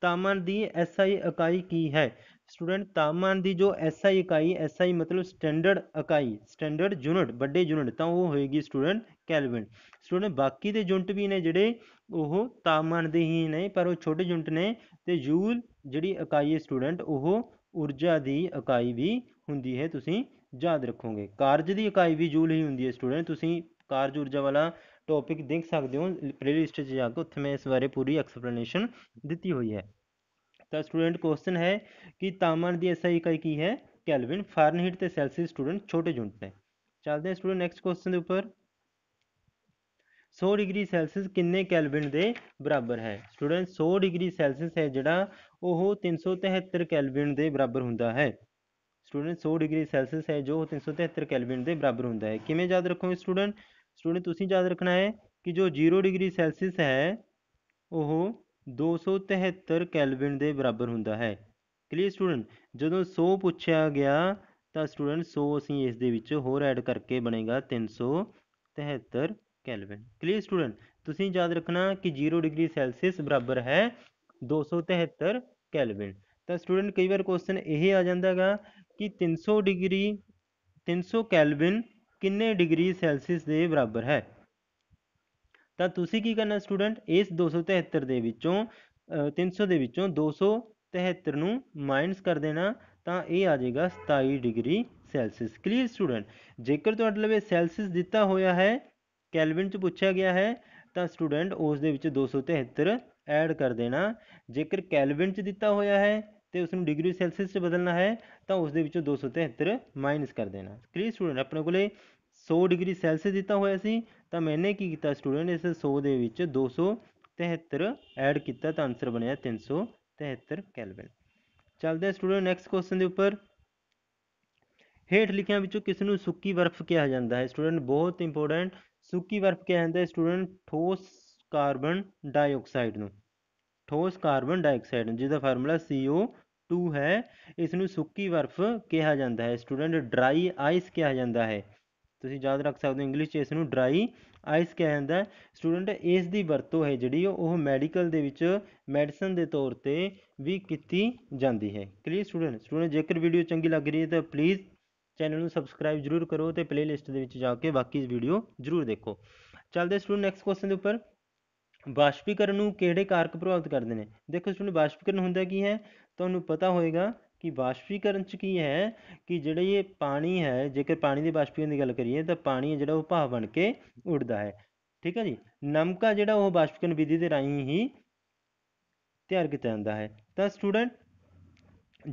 ਤਾਪਮਾਨ ਦੀ ਐਸਆਈ ਇਕਾਈ ਕੀ ਹੈ ਸਟੂਡੈਂਟ ਤਾਪਮਾਨ ਦੀ ਜੋ ਐਸਆਈ ਇਕਾਈ ਐਸਆਈ ਮਤਲਬ ਸਟੈਂਡਰਡ ਇਕਾਈ ਸਟੈਂਡਰਡ ਯੂਨਿਟ ਵੱਡੇ ਯੂਨਿਟ ਤਾਂ ਉਹ ਹੋਏਗੀ ਸਟੂਡੈਂਟ ਕੈਲਵਿਨ ਸਟੂਡੈਂਟ ਬਾਕੀ ਦੇ ਯੂਨਿਟ ਵੀ ਨੇ ਜਿਹੜੇ ਉਹ ਤਾਪਮਾਨ ਦੇ ਹੀ ਨੇ ਪਰ ਉਹ ਛੋਟੇ ਯੂਨਿਟ ਨੇ ਤੇ ਜੂਲ ਜਿਹੜੀ ਇਕਾਈ ਹੈ ਸਟੂਡੈਂਟ ਉਹ ਊਰਜਾ ਦੀ ਇਕਾਈ ਵੀ ਹੁੰਦੀ ਹੈ ਤੁਸੀਂ ਯਾਦ ਰੱਖੋਗੇ ਕਾਰਜ ਦੀ ਇਕਾਈ ਵੀ ਜੂਲ ਹੀ ਹੁੰਦੀ ਹੈ ਸਟੂਡੈਂਟ ਤੁਸੀਂ ਕਾਰਜ ਊਰਜਾ ਵਾਲਾ ਟੌਪਿਕ ਦੇਖ ਸਕਦੇ ਹੋ ਪਲੇਲਿਸਟ 'ਚ ਜਾ ਕੇ ਉੱਥੇ ਮੈਂ ਇਸ ਬਾਰੇ ਪੂਰੀ ਐਕਸਪਲੇਨੇਸ਼ਨ ਦਿੱਤੀ ਹੋਈ ਹੈ ਤਾਂ ਸਟੂਡੈਂਟ ਕੁਐਸਚਨ ਹੈ ਕਿ ਤਾਪਮਾਨ ਦੀ ਐਸਆਈ ਇਕਾਈ ਕੀ ਹੈ ਕੈਲਵਿਨ ਫਾਰਨਹੀਟ ਤੇ ਸੈਲਸੀਅਸ ਸਟੂਡੈਂਟ ਛੋਟੇ ਯੂਨਿਟ ਨੇ ਚੱਲਦੇ ਹਾਂ ਸਟੂਡੈਂਟ ਨੈਕਸਟ ਕੁਐਸਚਨ ਦੇ ਉੱਪਰ 100 ਡਿਗਰੀ ਸੈਲਸੀਅਸ ਕਿੰਨੇ ਕੈਲਵਿਨ ਦੇ ਬਰਾਬਰ ਹੈ ਸਟੂਡੈਂਟ 100 ਡਿਗਰੀ ਸੈਲਸੀਅਸ ਹੈ ਜਿਹੜਾ ਉਹ 373 ਕੈਲਵਿਨ ਦੇ ਬਰਾਬਰ ਹੁੰਦਾ ਹੈ ਸਟੂਡੈਂਟ 100 ਡਿਗਰੀ ਸੈਲਸੀਅਸ ਹੈ ਜੋ 373 ਕੈਲਵਿਨ ਦੇ ਬਰਾਬਰ ਹੁੰਦਾ ਹੈ ਕਿਵੇਂ ਯਾਦ ਰੱਖੋਗੇ ਸਟੂਡੈਂਟ ਸਟੂਡੈਂਟ ਤੁਸੀਂ ਯਾਦ ਰੱਖਣਾ ਹੈ ਕਿ ਜੋ 0 ਡਿਗਰੀ ਸੈਲਸੀਅਸ ਹੈ ਉਹ 273 ਕੈਲਵਿਨ ਦੇ ਬਰਾਬਰ ਹੁੰਦਾ ਹੈ ਕਲੀਅਰ ਸਟੂਡੈਂਟ ਜਦੋਂ 100 ਪੁੱਛਿਆ ਗਿਆ ਤਾਂ ਸਟੂਡੈਂਟ 100 ਅਸੀਂ ਇਸ ਦੇ ਵਿੱਚ ਹੋਰ ਐਡ ਕਰਕੇ ਬਣੇਗਾ 373 ਕੈਲਵਿਨ ਕਲੀਅਰ ਸਟੂਡੈਂਟ ਤੁਸੀਂ ਯਾਦ ਰੱਖਣਾ ਕਿ 0 ਡਿਗਰੀ ਸੈਲਸੀਅਸ ਬਰਾਬਰ ਹੈ 273 ਕੈਲਵਿਨ ਤਾਂ ਸਟੂਡੈਂਟ ਕਈ ਵਾਰ ਕੁਐਸਚਨ ਇਹ ਆ ਜਾਂਦਾਗਾ ਕਿ 300 ਡਿਗਰੀ 300 ਕੈਲਵਿਨ ਕਿੰਨੇ ਡਿਗਰੀ ਸੈਲਸੀਅਸ ਦੇ ਬਰਾਬਰ ਹੈ ਤਾਂ ਤੁਸੀਂ ਕੀ ਕਰਨਾ ਸਟੂਡੈਂਟ ਇਸ 273 ਦੇ ਵਿੱਚੋਂ 300 ਦੇ ਵਿੱਚੋਂ 273 ਨੂੰ ਮਾਈਨਸ ਕਰ ਦੇਣਾ ਤਾਂ ਇਹ ਆ ਜਾਏਗਾ 27 ਡਿਗਰੀ ਸੈਲਸੀਅਸ ਕਲੀਅਰ ਸਟੂਡੈਂਟ ਜੇਕਰ ਤੁਹਾਡੇ ਲਵੇ ਸੈਲਸੀਅਸ ਦਿੱਤਾ ਹੋਇਆ ਹੈ ਕੈਲਵਿਨ ਚ ਪੁੱਛਿਆ ਗਿਆ ਹੈ ਤਾਂ ਸਟੂਡੈਂਟ ਉਸ ਦੇ ਵਿੱਚ 273 ਐਡ ਕਰ ਦੇਣਾ ਜੇਕਰ ਕੈਲਵਿਨ ਚ ਦਿੱਤਾ ਹੋਇਆ ਹੈ ਤੇ ਉਸ ਨੂੰ ਡਿਗਰੀ ਸੈਲਸੀਅਸ ਚ ਬਦਲਣਾ ਹੈ ਤਾਂ ਉਸ ਦੇ ਵਿੱਚੋਂ 273 ਮਾਈਨਸ ਕਰ ਦੇਣਾ ਕਲੀਅਰ ਸਟੂਡੈਂਟ ਆਪਣੇ ਕੋਲੇ 100 ਡਿਗਰੀ ਸੈਲਸੀਅਸ ਦਿੱਤਾ ਹੋਇਆ ਸੀ ਤਾਂ ਮੈਨੇ ਕੀ ਕੀਤਾ ਸਟੂਡੈਂਟ ਇਸ 100 ਦੇ ਵਿੱਚ 273 ਐਡ ਕੀਤਾ ਤਾਂ ਆਨਸਰ ਬਣਿਆ 373 ਕੈਲਵਿਨ ਚੱਲਦੇ ਸਟੂਡੈਂਟ ਨੈਕਸਟ ਕੁਐਸਚਨ ਦੇ ਉੱਪਰ ਹੇਠ ਲਿਖਿਆਂ ਵਿੱਚੋਂ ਕਿਸ ਨੂੰ ਸੁੱਕੀ ਬਰਫ਼ ਕਿਹਾ ਜਾਂਦਾ ਹੈ ਸਟੂਡੈਂਟ ਬਹੁਤ ਇੰਪੋਰਟੈਂਟ ਸੁੱਕੀ ਬਰਫ਼ ਕਿਹਾ ਜਾਂਦਾ ਹੈ ਸਟੂਡੈਂਟ ਠੋਸ ਕਾਰਬਨ ਡਾਈਆਕਸਾਈਡ ਨੂੰ ਠੋਸ ਕਾਰਬਨ ਡਾਈਆਕਸਾਈਡ ਜਿਹਦਾ ਫਾਰਮੂਲਾ CO2 ਹੈ ਇਸ ਨੂੰ ਸੁੱਕੀ ਬਰਫ਼ ਕਿਹਾ ਜਾਂਦਾ ਹੈ ਸਟੂਡੈਂਟ ਡਰਾਈ ਆਈਸ ਕਿਹਾ ਜਾਂਦਾ ਹੈ ਤੁਸੀਂ ਯਾਦ ਰੱਖ ਸਕਦੇ ਹੋ ਇੰਗਲਿਸ਼ 'ਚ ਇਸ ਨੂੰ ਡਰਾਈ ਆਈਸ ਕਿਹਾ ਜਾਂਦਾ ਸਟੂਡੈਂਟ ਇਸ ਦੀ ਵਰਤੋਂ ਹੈ ਜਿਹੜੀ ਉਹ ਮੈਡੀਕਲ ਦੇ ਵਿੱਚ ਮੈਡੀਸਨ ਦੇ ਤੌਰ ਤੇ ਵੀ ਕੀਤੀ ਜਾਂਦੀ ਹੈ ਕਲੀਅਰ ਸਟੂਡੈਂਟ ਸਟੂਡੈਂਟ ਜੇਕਰ ਵੀਡੀਓ ਚੰਗੀ ਲੱਗ ਰਹੀ ਹੈ ਤਾਂ ਪਲੀਜ਼ ਚੈਨਲ ਨੂੰ ਸਬਸਕ੍ਰਾਈਬ ਜਰੂਰ ਕਰੋ ਤੇ ਪਲੇਲਿਸਟ ਦੇ ਵਿੱਚ ਜਾ ਕੇ ਬਾਕੀ ਵੀਡੀਓ ਜਰੂਰ ਦੇਖੋ ਚੱਲਦੇ ਸਟੂਡੈਂਟ ਨੈਕਸਟ ਕੁਐਸਚਨ ਦੇ ਉੱਪਰ ਬਾਸ਼ਪੀਕਰਨ ਨੂੰ ਕਿਹੜੇ ਕਾਰਕ ਪ੍ਰਭਾਵਿਤ ਕਰਦੇ ਨੇ ਦੇਖੋ ਸਟੂਡੈਂਟ ਬਾਸ਼ਪੀਕਰਨ ਹੁੰਦਾ ਕੀ ਹੈ ਤੁਹਾਨੂੰ ਪਤਾ ਹੋਏਗਾ ਕਿ ਵਾਸ਼ਪੀਕਰਨ 'ਚ ਕੀ ਹੈ ਕਿ ਜਿਹੜਾ ਇਹ ਪਾਣੀ ਹੈ ਜੇਕਰ ਪਾਣੀ ਦੇ ਵਾਸ਼ਪੀਕਰਨ ਦੀ ਗੱਲ ਕਰੀਏ ਤਾਂ ਪਾਣੀ ਹੈ ਜਿਹੜਾ ਉਹ ਭਾਫ਼ ਬਣ ਕੇ ਉੱਡਦਾ ਹੈ ਠੀਕ ਹੈ ਜੀ ਨਮਕਾ ਜਿਹੜਾ ਉਹ ਵਾਸ਼ਪੀਕਰਨ ਵਿਧੀ ਦੇ ਰਾਹੀਂ ਹੀ ਤਿਆਰ ਕੀਤਾ ਜਾਂਦਾ ਹੈ ਤਾਂ ਸਟੂਡੈਂਟ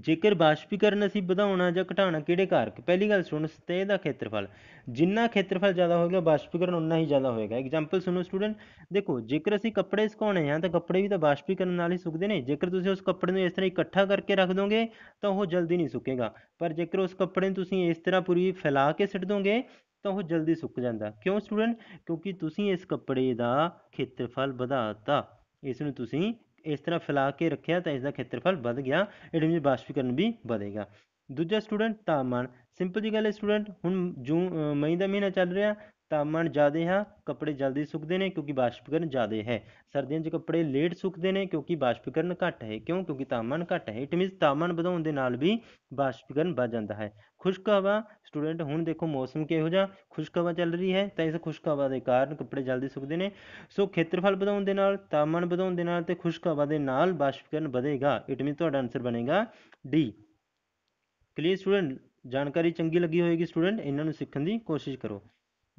ਜੇਕਰ ਵਾਸ਼ਪੀਕਰਨ ਅਸੀਂ ਵਧਾਉਣਾ ਜਾਂ ਘਟਾਉਣਾ ਕਿਹੜੇ ਕਾਰਕ ਪਹਿਲੀ ਗੱਲ ਸੁਣੋ ਸਤਹ ਦਾ ਖੇਤਰਫਲ ਜਿੰਨਾ ਖੇਤਰਫਲ ਜ਼ਿਆਦਾ ਹੋਏਗਾ ਵਾਸ਼ਪੀਕਰਨ ਉਨਾ ਹੀ ਜ਼ਿਆਦਾ ਹੋਏਗਾ ਐਗਜ਼ਾਮਪਲ ਸੁਣੋ ਸਟੂਡੈਂਟ ਦੇਖੋ ਜੇਕਰ ਅਸੀਂ ਕੱਪੜੇ ਸੁਕਾਉਣੇ ਆ ਤਾਂ ਕੱਪੜੇ ਵੀ ਤਾਂ ਵਾਸ਼ਪੀਕਰਨ ਨਾਲ ਹੀ ਸੁੱਕਦੇ ਨੇ ਜੇਕਰ ਤੁਸੀਂ ਉਸ ਕੱਪੜੇ ਨੂੰ ਇਸ ਤਰ੍ਹਾਂ ਇਕੱਠਾ ਕਰਕੇ ਰੱਖ ਦੋਗੇ ਤਾਂ ਉਹ ਜਲਦੀ ਨਹੀਂ ਸੁੱਕੇਗਾ ਪਰ ਜੇਕਰ ਉਸ ਕੱਪੜੇ ਨੂੰ ਤੁਸੀਂ ਇਸ ਤਰ੍ਹਾਂ ਪੂਰੀ ਫੈਲਾ ਕੇ ਸਿੱਟ ਦੋਗੇ ਤਾਂ ਉਹ ਜਲਦੀ ਸੁੱਕ ਜਾਂਦਾ ਕਿਉਂ ਸਟੂਡੈਂਟ ਕਿਉਂਕਿ ਤੁਸੀਂ ਇਸ ਕੱਪੜੇ ਦਾ ਖੇਤਰਫਲ ਵਧਾਤਾ ਇਸ ਨੂੰ ਤੁਸੀਂ ਇਸ ਤਰ੍ਹਾਂ ਫੈਲਾ ਕੇ ਰੱਖਿਆ ਤਾਂ ਇਸ ਦਾ ਖੇਤਰਫਲ ਵੱਧ ਗਿਆ ਇਹਦੇ ਵਿੱਚ ਬਾਸ਼ਪੀਕਰਨ ਵੀ ਵਧੇਗਾ ਦੂਜਾ ਸਟੂਡੈਂਟ ਤਾਪਮਾਨ ਸਿੰਪਲ ਜੀ ਗੱਲ ਹੈ ਸਟੂਡੈਂਟ ਹੁਣ ਜੂਨ ਮਈ ਦਾ ਮਹੀਨਾ ਚੱਲ ਰਿਹਾ ਤਾਪਮਾਨ ਜ਼ਿਆਦਾ ਹੈ ਕੱਪੜੇ ਜਲਦੀ ਸੁੱਕਦੇ ਨੇ ਕਿਉਂਕਿ ਬਾਸ਼ਪੀਕਰਨ ਜ਼ਿਆਦਾ ਹੈ ਸਰਦੀਆਂ 'ਚ ਕੱਪੜੇ ਲੇਟ ਸੁੱਕਦੇ ਨੇ ਕਿਉਂਕਿ ਬਾਸ਼ਪੀਕਰਨ ਘੱਟ ਹੈ ਕਿਉਂ ਕਿਉਂਕਿ ਤਾਪਮਾਨ ਘੱਟ ਹੈ ਇਟ ਮੀਨਸ ਤਾਪਮਾਨ ਵਧਾਉਣ ਦੇ ਨਾਲ ਵੀ ਬਾਸ਼ਪੀਕਰਨ ਵਧ ਜਾਂਦਾ ਹੈ ਖੁਸ਼ਕ ਹਵਾ ਸਟੂਡੈਂਟ ਹੁਣ ਦੇਖੋ ਮੌਸਮ ਕਿਹੋ ਜਿਹਾ ਖੁਸ਼ਕ ਹਵਾ ਚੱਲ ਰਹੀ ਹੈ ਤਾਂ ਇਸ ਖੁਸ਼ਕ ਹਵਾ ਦੇ ਕਾਰਨ ਕੱਪੜੇ ਜਲਦੀ ਸੁੱਕਦੇ ਨੇ ਸੋ ਖੇਤਰਫਲ ਵਧਾਉਣ ਦੇ ਨਾਲ ਤਾਪਮਾਨ ਵਧਾਉਣ ਦੇ ਨਾਲ ਤੇ ਖੁਸ਼ਕ ਹਵਾ ਦੇ ਨਾਲ ਬਾਸ਼ਪੀਕਰਨ ਵਧੇਗਾ ਇਟ ਮੀਨਸ ਤੁਹਾਡਾ ਆਨਸਰ ਬਣੇਗਾ ਡੀ ਕਲੀਅਰ ਸਟੂਡੈਂਟ ਜਾਣਕਾਰੀ ਚੰਗੀ ਲੱਗੀ ਹੋਏਗੀ ਸਟੂਡੈਂਟ ਇਹਨਾਂ ਨੂੰ ਸਿੱਖਣ ਦੀ ਕੋਸ਼ਿਸ਼ ਕਰੋ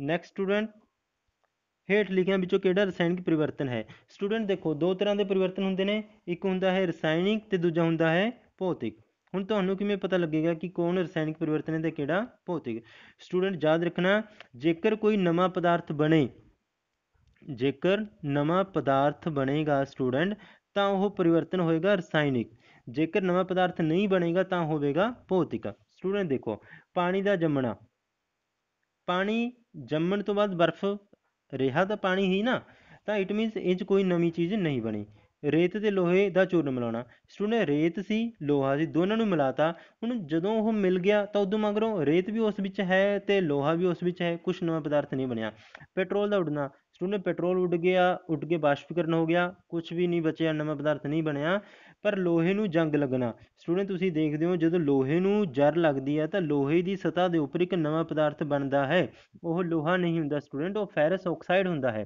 ਨੈਕਸਟ ਸਟੂਡੈਂਟ ਹੇਠ ਲਿਖਿਆਂ ਵਿੱਚੋਂ ਕਿਹੜਾ ਰਸਾਇਣਿਕ ਪਰਿਵਰਤਨ ਹੈ ਸਟੂਡੈਂਟ ਦੇਖੋ ਦੋ ਤਰ੍ਹਾਂ ਦੇ ਪਰਿਵਰਤਨ ਹੁੰਦੇ ਨੇ ਇੱਕ ਹੁੰਦਾ ਹੈ ਰਸਾਇਣਿਕ ਤੇ ਦੂਜਾ ਹੁੰਦਾ ਹੈ ਭੌਤਿਕ ਹੁਣ ਤੁਹਾਨੂੰ ਕਿਵੇਂ ਪਤਾ ਲੱਗੇਗਾ ਕਿ ਕੌਣ ਰਸਾਇਣਿਕ ਪਰਿਵਰਤਨ ਹੈ ਤੇ ਕਿਹੜਾ ਭੌਤਿਕ ਸਟੂਡੈਂਟ ਯਾਦ ਰੱਖਣਾ ਜੇਕਰ ਕੋਈ ਨਵਾਂ ਪਦਾਰਥ ਬਣੇ ਜੇਕਰ ਨਵਾਂ ਪਦਾਰਥ ਬਣੇਗਾ ਸਟੂਡੈਂਟ ਤਾਂ ਉਹ ਪਰਿਵਰਤਨ ਹੋਏਗਾ ਰਸਾਇਣਿਕ ਜੇਕਰ ਨਵਾਂ ਪਦਾਰਥ ਨਹੀਂ ਬਣੇਗਾ ਤਾਂ ਹੋਵੇਗਾ ਭੌਤਿਕ ਸਟੂਡੈਂਟ ਦੇਖੋ ਪਾਣੀ ਦਾ ਜੰਮਣਾ ਪਾਣੀ ਜੰਮਣ ਤੋਂ ਬਾਅਦ ਬਰਫ਼ ਰਿਹਾ ਤਾਂ ਪਾਣੀ ਹੀ ਨਾ ਤਾਂ ਇਟ ਮੀਨਸ ਇਹ ਕੋਈ ਨਵੀਂ ਚੀਜ਼ ਨਹੀਂ ਬਣੀ ਰੇਤ ਤੇ ਲੋਹੇ ਦਾ ਚੂਰਨ ਮਿਲਾਉਣਾ ਸਟੂਡੈਂਟ ਰੇਤ ਸੀ ਲੋਹਾ ਸੀ ਦੋਨਾਂ ਨੂੰ ਮਿਲਾਤਾ ਹੁਣ ਜਦੋਂ ਉਹ ਮਿਲ ਗਿਆ ਤਾਂ ਉਦੋਂ ਮਗਰੋਂ ਰੇਤ ਵੀ ਉਸ ਵਿੱਚ ਹੈ ਤੇ ਲੋਹਾ ਵੀ ਉਸ ਵਿੱਚ ਹੈ ਕੁਝ ਨਵਾਂ ਪਦਾਰਥ ਨਹੀਂ ਬਣਿਆ ਪੈਟਰੋਲ ਦਾ ਉੱਡਣਾ ਸਟੂਡੈਂਟ ਪੈਟਰੋਲ ਉੱਡ ਗਿਆ ਉੱਡ ਕੇ ਵਾਸ਼ਪੀਕਰਨ ਹੋ ਗਿਆ ਕੁਝ ਵੀ ਨਹੀਂ ਬਚਿਆ ਨਵਾਂ ਪਦਾਰਥ ਨਹੀਂ ਬਣਿਆ ਪਰ ਲੋਹੇ ਨੂੰ ਜੰਗ ਲੱਗਣਾ ਸਟੂਡੈਂਟ ਤੁਸੀਂ ਦੇਖਦੇ ਹੋ ਜਦੋਂ ਲੋਹੇ ਨੂੰ ਜਰ ਲੱਗਦੀ ਹੈ ਤਾਂ ਲੋਹੇ ਦੀ ਸਤ੍ਹਾ ਦੇ ਉੱਪਰ ਇੱਕ ਨਵਾਂ ਪਦਾਰਥ ਬਣਦਾ ਹੈ ਉਹ ਲੋਹਾ ਨਹੀਂ ਹੁੰਦਾ ਸਟੂਡੈਂਟ ਉਹ ਫੈਰਸ ਆਕਸਾਈਡ ਹੁੰਦਾ ਹੈ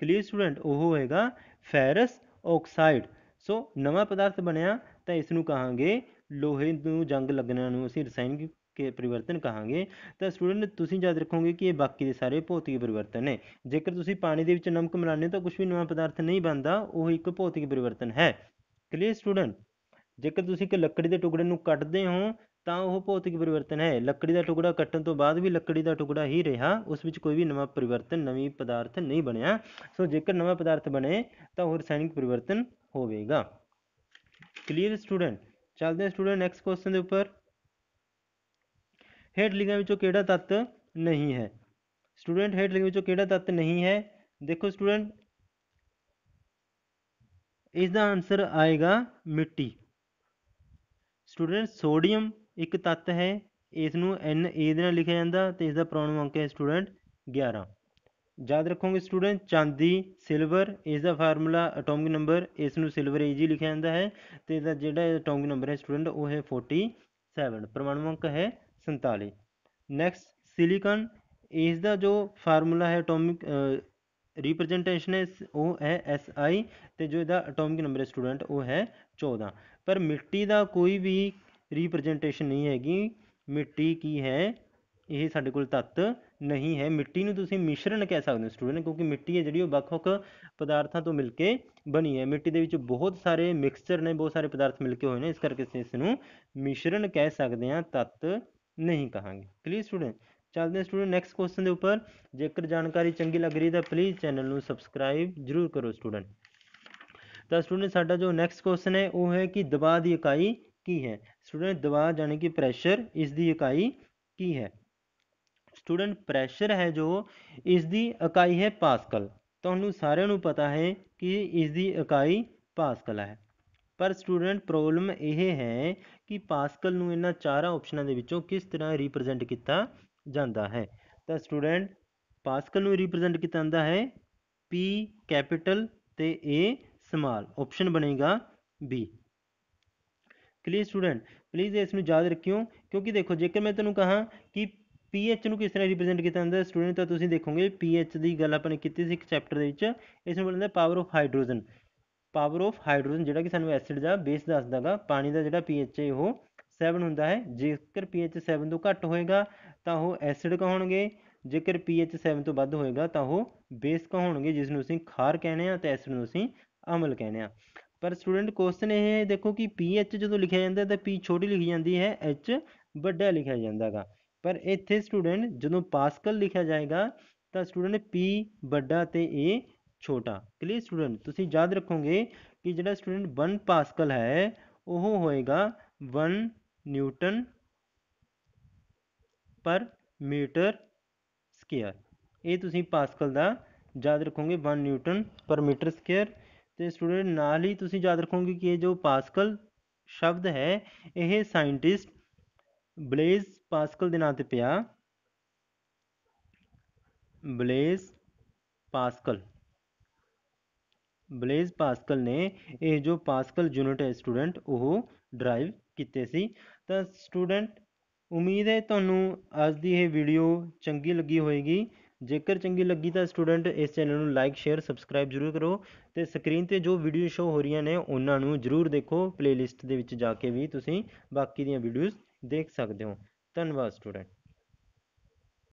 ਕਲੀਅਰ ਸਟੂਡੈਂਟ ਉਹ ਹੋਏਗਾ ਫੈਰਸ ਆਕਸਾਈਡ ਸੋ ਨਵਾਂ ਪਦਾਰਥ ਬਣਿਆ ਤਾਂ ਇਸ ਨੂੰ ਕਹਾਂਗੇ ਲੋਹੇ ਨੂੰ ਜੰਗ ਲੱਗਣਾ ਨੂੰ ਅਸੀਂ ਰਸਾਇਣਿਕ ਕੇ ਪਰਿਵਰਤਨ ਕਹਾਂਗੇ ਤਾਂ ਸਟੂਡੈਂਟ ਤੁਸੀਂ ਯਾਦ ਰੱਖੋਗੇ ਕਿ ਇਹ ਬਾਕੀ ਦੇ ਸਾਰੇ ਭੌਤਿਕ ਪਰਿਵਰਤਨ ਨੇ ਜੇਕਰ ਤੁਸੀਂ ਪਾਣੀ ਦੇ ਵਿੱਚ ਨਮਕ ਮਿਲਾਉਂਦੇ ਹੋ ਤਾਂ ਕੁਝ ਵੀ ਨਵਾਂ ਪਦਾਰਥ ਨਹੀਂ ਬਣਦਾ ਉਹ ਇੱਕ ਭੌਤਿਕ ਪਰਿਵਰਤਨ ਹੈ ਕਲੀਅਰ ਸਟੂਡੈਂਟ ਜੇਕਰ ਤੁਸੀਂ ਇੱਕ ਲੱਕੜੀ ਦੇ ਟੁਕੜੇ ਨੂੰ ਕੱਟਦੇ ਹੋ ਤਾਂ ਉਹ ਭੌਤਿਕ ਪਰਿਵਰਤਨ ਹੈ ਲੱਕੜੀ ਦਾ ਟੁਕੜਾ ਕੱਟਣ ਤੋਂ ਬਾਅਦ ਵੀ ਲੱਕੜੀ ਦਾ ਟੁਕੜਾ ਹੀ ਰਿਹਾ ਉਸ ਵਿੱਚ ਕੋਈ ਵੀ ਨਵਾਂ ਪਰਿਵਰਤਨ ਨਵੀਂ ਪਦਾਰਥ ਨਹੀਂ ਬਣਿਆ ਸੋ ਜੇਕਰ ਨਵਾਂ ਪਦਾਰਥ ਬਣੇ ਤਾਂ ਉਹ ਰਸਾਇਣਿਕ ਪਰਿਵਰਤਨ ਹੋਵੇਗਾ ਕਲੀਅਰ ਸਟੂਡੈਂਟ ਚੱਲਦੇ ਹਾਂ ਸਟੂਡੈਂਟ ਨੈਕਸਟ ਕੁਐਸਚਨ ਦੇ ਉੱਪਰ ਹੈਡ ਲਿਖਿਆਂ ਵਿੱਚੋਂ ਕਿਹੜਾ ਤੱਤ ਨਹੀਂ ਹੈ ਸਟੂਡੈਂਟ ਹੈਡ ਲਿਖਿਆਂ ਵਿੱਚੋਂ ਕਿਹੜਾ ਤੱਤ ਨਹੀਂ ਹੈ ਦੇਖੋ ਸਟੂਡੈਂਟ ਇਸ ਦਾ ਆਨਸਰ ਆਏਗਾ ਮਿੱਟੀ ਸਟੂਡੈਂਟ ਸੋਡੀਅਮ ਇੱਕ ਤੱਤ ਹੈ ਇਸ ਨੂੰ Na ਦੇ ਨਾਲ ਲਿਖਿਆ ਜਾਂਦਾ ਤੇ ਇਸ ਦਾ ਪ੍ਰੋਨਮ ਅੰਕ ਹੈ ਸਟੂਡੈਂਟ 11 ਯਾਦ ਰੱਖੋਗੇ ਸਟੂਡੈਂਟ ਚਾਂਦੀ ਸਿਲਵਰ ਇਸ ਦਾ ਫਾਰਮੂਲਾ ਐਟੋਮਿਕ ਨੰਬਰ ਇਸ ਨੂੰ ਸਿਲਵਰ Ag ਲਿਖਿਆ ਜਾਂਦਾ ਹੈ ਤੇ ਇਹਦਾ ਜਿਹੜਾ ਐਟੋਮਿਕ ਨੰਬਰ ਹੈ ਸਟੂਡੈਂਟ ਉਹ ਹੈ 47 ਪ੍ਰਮਾਣੂ ਅੰਕ ਹੈ 47 ਨੈਕਸਟ ਸਿਲੀਕਨ ਇਸ ਦਾ ਜੋ ਫਾਰਮੂਲਾ ਹੈ ਐਟੋਮਿਕ ਰਿਪਰੈਜ਼ੈਂਟੇਸ਼ਨ ਹੈ ਉਹ ਹੈ ਐਸ ਆਈ ਤੇ ਜੋ ਇਹਦਾ ਐਟੋਮਿਕ ਨੰਬਰ ਹੈ ਸਟੂਡੈਂਟ ਉਹ ਹੈ 14 ਪਰ ਮਿੱਟੀ ਦਾ ਕੋਈ ਵੀ ਰਿਪਰੈਜ਼ੈਂਟੇਸ਼ਨ ਨਹੀਂ ਹੈਗੀ ਮਿੱਟੀ ਕੀ ਹੈ ਇਹ ਸਾਡੇ ਕੋਲ ਤੱਤ ਨਹੀਂ ਹੈ ਮਿੱਟੀ ਨੂੰ ਤੁਸੀਂ ਮਿਸ਼ਰਣ ਕਹਿ ਸਕਦੇ ਹੋ ਸਟੂਡੈਂਟ ਕਿਉਂਕਿ ਮਿੱਟੀ ਹੈ ਜਿਹੜੀ ਉਹ ਵੱਖ-ਵੱਖ ਪਦਾਰਥਾਂ ਤੋਂ ਮਿਲ ਕੇ ਬਣੀ ਹੈ ਮਿੱਟੀ ਦੇ ਵਿੱਚ ਬਹੁਤ ਸਾਰੇ ਮਿਕਸਚਰ ਨੇ ਬਹੁਤ ਸਾਰੇ ਪਦਾਰਥ ਮਿਲ ਕੇ ਹੋਏ ਨੇ ਇਸ ਕਰਕੇ ਅਸੀਂ ਇਸ ਨੂੰ ਮਿਸ਼ਰਣ ਕਹਿ ਸਕਦੇ ਹਾਂ ਤੱਤ ਨਹੀਂ ਕਹਾਂਗੇ ਕਲੀਅਰ ਸਟੂਡੈਂਟ ਚੱਲਦੇ ਹਾਂ ਸਟੂਡੈਂਟ ਨੈਕਸਟ ਕੁਐਸਚਨ ਦੇ ਉੱਪਰ ਜੇਕਰ ਜਾਣਕਾਰੀ ਚੰਗੀ ਲੱਗ ਰਹੀ ਤਾਂ ਪਲੀਜ਼ ਚੈਨਲ ਨੂੰ ਸਬਸਕ੍ਰਾਈਬ ਜ਼ਰੂਰ ਕਰੋ ਸਟੂਡੈਂਟ ਤਾਂ ਸਟੂਡੈਂਟ ਸਾਡਾ ਜੋ ਨੈਕਸਟ ਕੁਐਸਚਨ ਹੈ ਉਹ ਹੈ ਕਿ ਦਬਾਅ ਦੀ ਇਕਾਈ ਕੀ ਹੈ ਸਟੂਡੈਂਟ ਦਬਾਅ ਜਾਨੀ ਕਿ ਪ੍ਰੈਸ਼ਰ ਇਸ ਦੀ ਇਕਾਈ ਕੀ ਹੈ ਸਟੂਡੈਂਟ ਪ੍ਰੈਸ਼ਰ ਹੈ ਜੋ ਇਸ ਦੀ ਇਕਾਈ ਹੈ ਪਾਸਕਲ ਤੁਹਾਨੂੰ ਸਾਰਿਆਂ ਨੂੰ ਪਤਾ ਹੈ ਕਿ ਇਸ ਦੀ ਇਕਾਈ ਪਾਸਕਲ ਹੈ ਪਰ ਸਟੂਡੈਂਟ ਪ੍ਰੋਬਲਮ ਇਹ ਹੈ ਕਿ ਪਾਸਕਲ ਨੂੰ ਇਹਨਾਂ ਚਾਰਾਂ ਆਪਸ਼ਨਾਂ ਦੇ ਵਿੱਚੋਂ ਕਿਸ ਤਰ੍ਹਾਂ ਰਿਪਰੈਜ਼ੈਂਟ ਕੀਤਾ ਜਾਂਦਾ ਹੈ ਤਾਂ ਸਟੂਡੈਂਟ ਪਾਸਕਲ ਨੂੰ ਰਿਪਰੈਜ਼ੈਂਟ ਕੀਤਾ ਜਾਂਦਾ ਹੈ ਪੀ ਕੈਪੀਟਲ ਤੇ a ਸਮਾਲ ਆਪਸ਼ਨ ਬਣੇਗਾ b ਕਲੀਅਰ ਸਟੂਡੈਂਟ ਪਲੀਜ਼ ਇਸ ਨੂੰ ਯਾਦ ਰੱਖਿਓ ਕਿਉਂਕਿ ਦੇਖੋ ਜੇਕਰ ਮੈਂ ਤੁਹਾਨੂੰ ਕਹਾਂ ਕਿ ਪੀ ਐਚ ਨੂੰ ਕਿਸ ਤਰ੍ਹਾਂ ਰਿਪਰੈਜ਼ੈਂਟ ਕੀਤਾ ਜਾਂਦਾ ਹੈ ਸਟੂਡੈਂਟ ਤਾਂ ਤੁਸੀਂ ਦੇਖੋਗੇ ਪੀ ਐਚ ਦੀ ਗੱਲ ਆਪਾਂ ਨੇ ਕੀਤੀ ਸੀ ਇੱਕ ਚੈਪਟਰ ਦੇ ਵਿੱਚ ਇਸ ਨੂੰ ਬੋਲਦੇ power of hydrogen power of hydrogen ਜਿਹੜਾ ਕਿ ਸਾਨੂੰ ਐਸਿਡ ਦਾ ਬੇਸ ਦੱਸਦਾਗਾ ਪਾਣੀ ਦਾ ਜਿਹੜਾ ਪੀ ਐਚ ਹੈ ਉਹ 7 ਹੁੰਦਾ ਹੈ ਜੇਕਰ pH 7 ਤੋਂ ਘੱਟ ਹੋਏਗਾ ਤਾਂ ਉਹ ਐਸਿਡ ਕਹਾਉਣਗੇ ਜੇਕਰ pH 7 ਤੋਂ ਵੱਧ ਹੋਏਗਾ ਤਾਂ ਉਹ ਬੇਸ ਕਹਾਉਣਗੇ ਜਿਸ ਨੂੰ ਅਸੀਂ ਖਾਰ ਕਹਿੰਦੇ ਆ ਤੇ ਐਸਿਡ ਨੂੰ ਅਸੀਂ ਅਮਲ ਕਹਿੰਦੇ ਆ ਪਰ ਸਟੂਡੈਂਟ ਕੁਐਸਚਨ ਇਹ ਹੈ ਦੇਖੋ ਕਿ pH ਜਦੋਂ ਲਿਖਿਆ ਜਾਂਦਾ ਤਾਂ p ਛੋਟੀ ਲਿਖੀ ਜਾਂਦੀ ਹੈ h ਵੱਡਾ ਲਿਖਿਆ ਜਾਂਦਾਗਾ ਪਰ ਇੱਥੇ ਸਟੂਡੈਂਟ ਜਦੋਂ ਪਾਸਕਲ ਲਿਖਿਆ ਜਾਏਗਾ ਤਾਂ ਸਟੂਡੈਂਟ p ਵੱਡਾ ਤੇ a ਛੋਟਾ ਕਲੀਅਰ ਸਟੂਡੈਂਟ ਤੁਸੀਂ ਯਾਦ ਰੱਖੋਗੇ ਕਿ ਜਿਹੜਾ ਸਟੂਡੈਂਟ 1 ਪਾਸਕਲ ਹੈ ਉਹ ਹੋਏਗਾ 1 न्यूटन पर मीटर स्केयर ये पासकल का याद रखोगे one newton per metre square तो स्टूडेंट ना ही याद रखोगे कि जो पासकल शब्द है यह सैंटिस्ट बलेज पासकल के नाते पिया ब्लेज पासकल ब्लेज पासकल ने यह जो पासकल यूनिट है स्टूडेंट वह ड्राइव ਕੀਤੇ ਸੀ ਤਾਂ ਸਟੂਡੈਂਟ ਉਮੀਦ ਹੈ ਤੁਹਾਨੂੰ ਅੱਜ ਦੀ ਇਹ ਵੀਡੀਓ ਚੰਗੀ ਲੱਗੀ ਹੋਵੇਗੀ ਜੇਕਰ ਚੰਗੀ ਲੱਗੀ ਤਾਂ ਸਟੂਡੈਂਟ ਇਸ ਚੈਨਲ ਨੂੰ ਲਾਈਕ ਸ਼ੇਅਰ ਸਬਸਕ੍ਰਾਈਬ ਜ਼ਰੂਰ ਕਰੋ ਤੇ ਸਕਰੀਨ ਤੇ ਜੋ ਵੀਡੀਓ ਸ਼ੋ ਹੋ ਰਹੀਆਂ ਨੇ ਉਹਨਾਂ ਨੂੰ ਜ਼ਰੂਰ ਦੇਖੋ ਪਲੇਲਿਸਟ ਦੇ ਵਿੱਚ ਜਾ ਕੇ ਵੀ ਤੁਸੀਂ ਬਾਕੀ ਦੀਆਂ ਵੀਡੀਓਜ਼ ਦੇਖ ਸਕਦੇ ਹੋ ਧੰਨਵਾਦ ਸਟੂਡੈਂਟ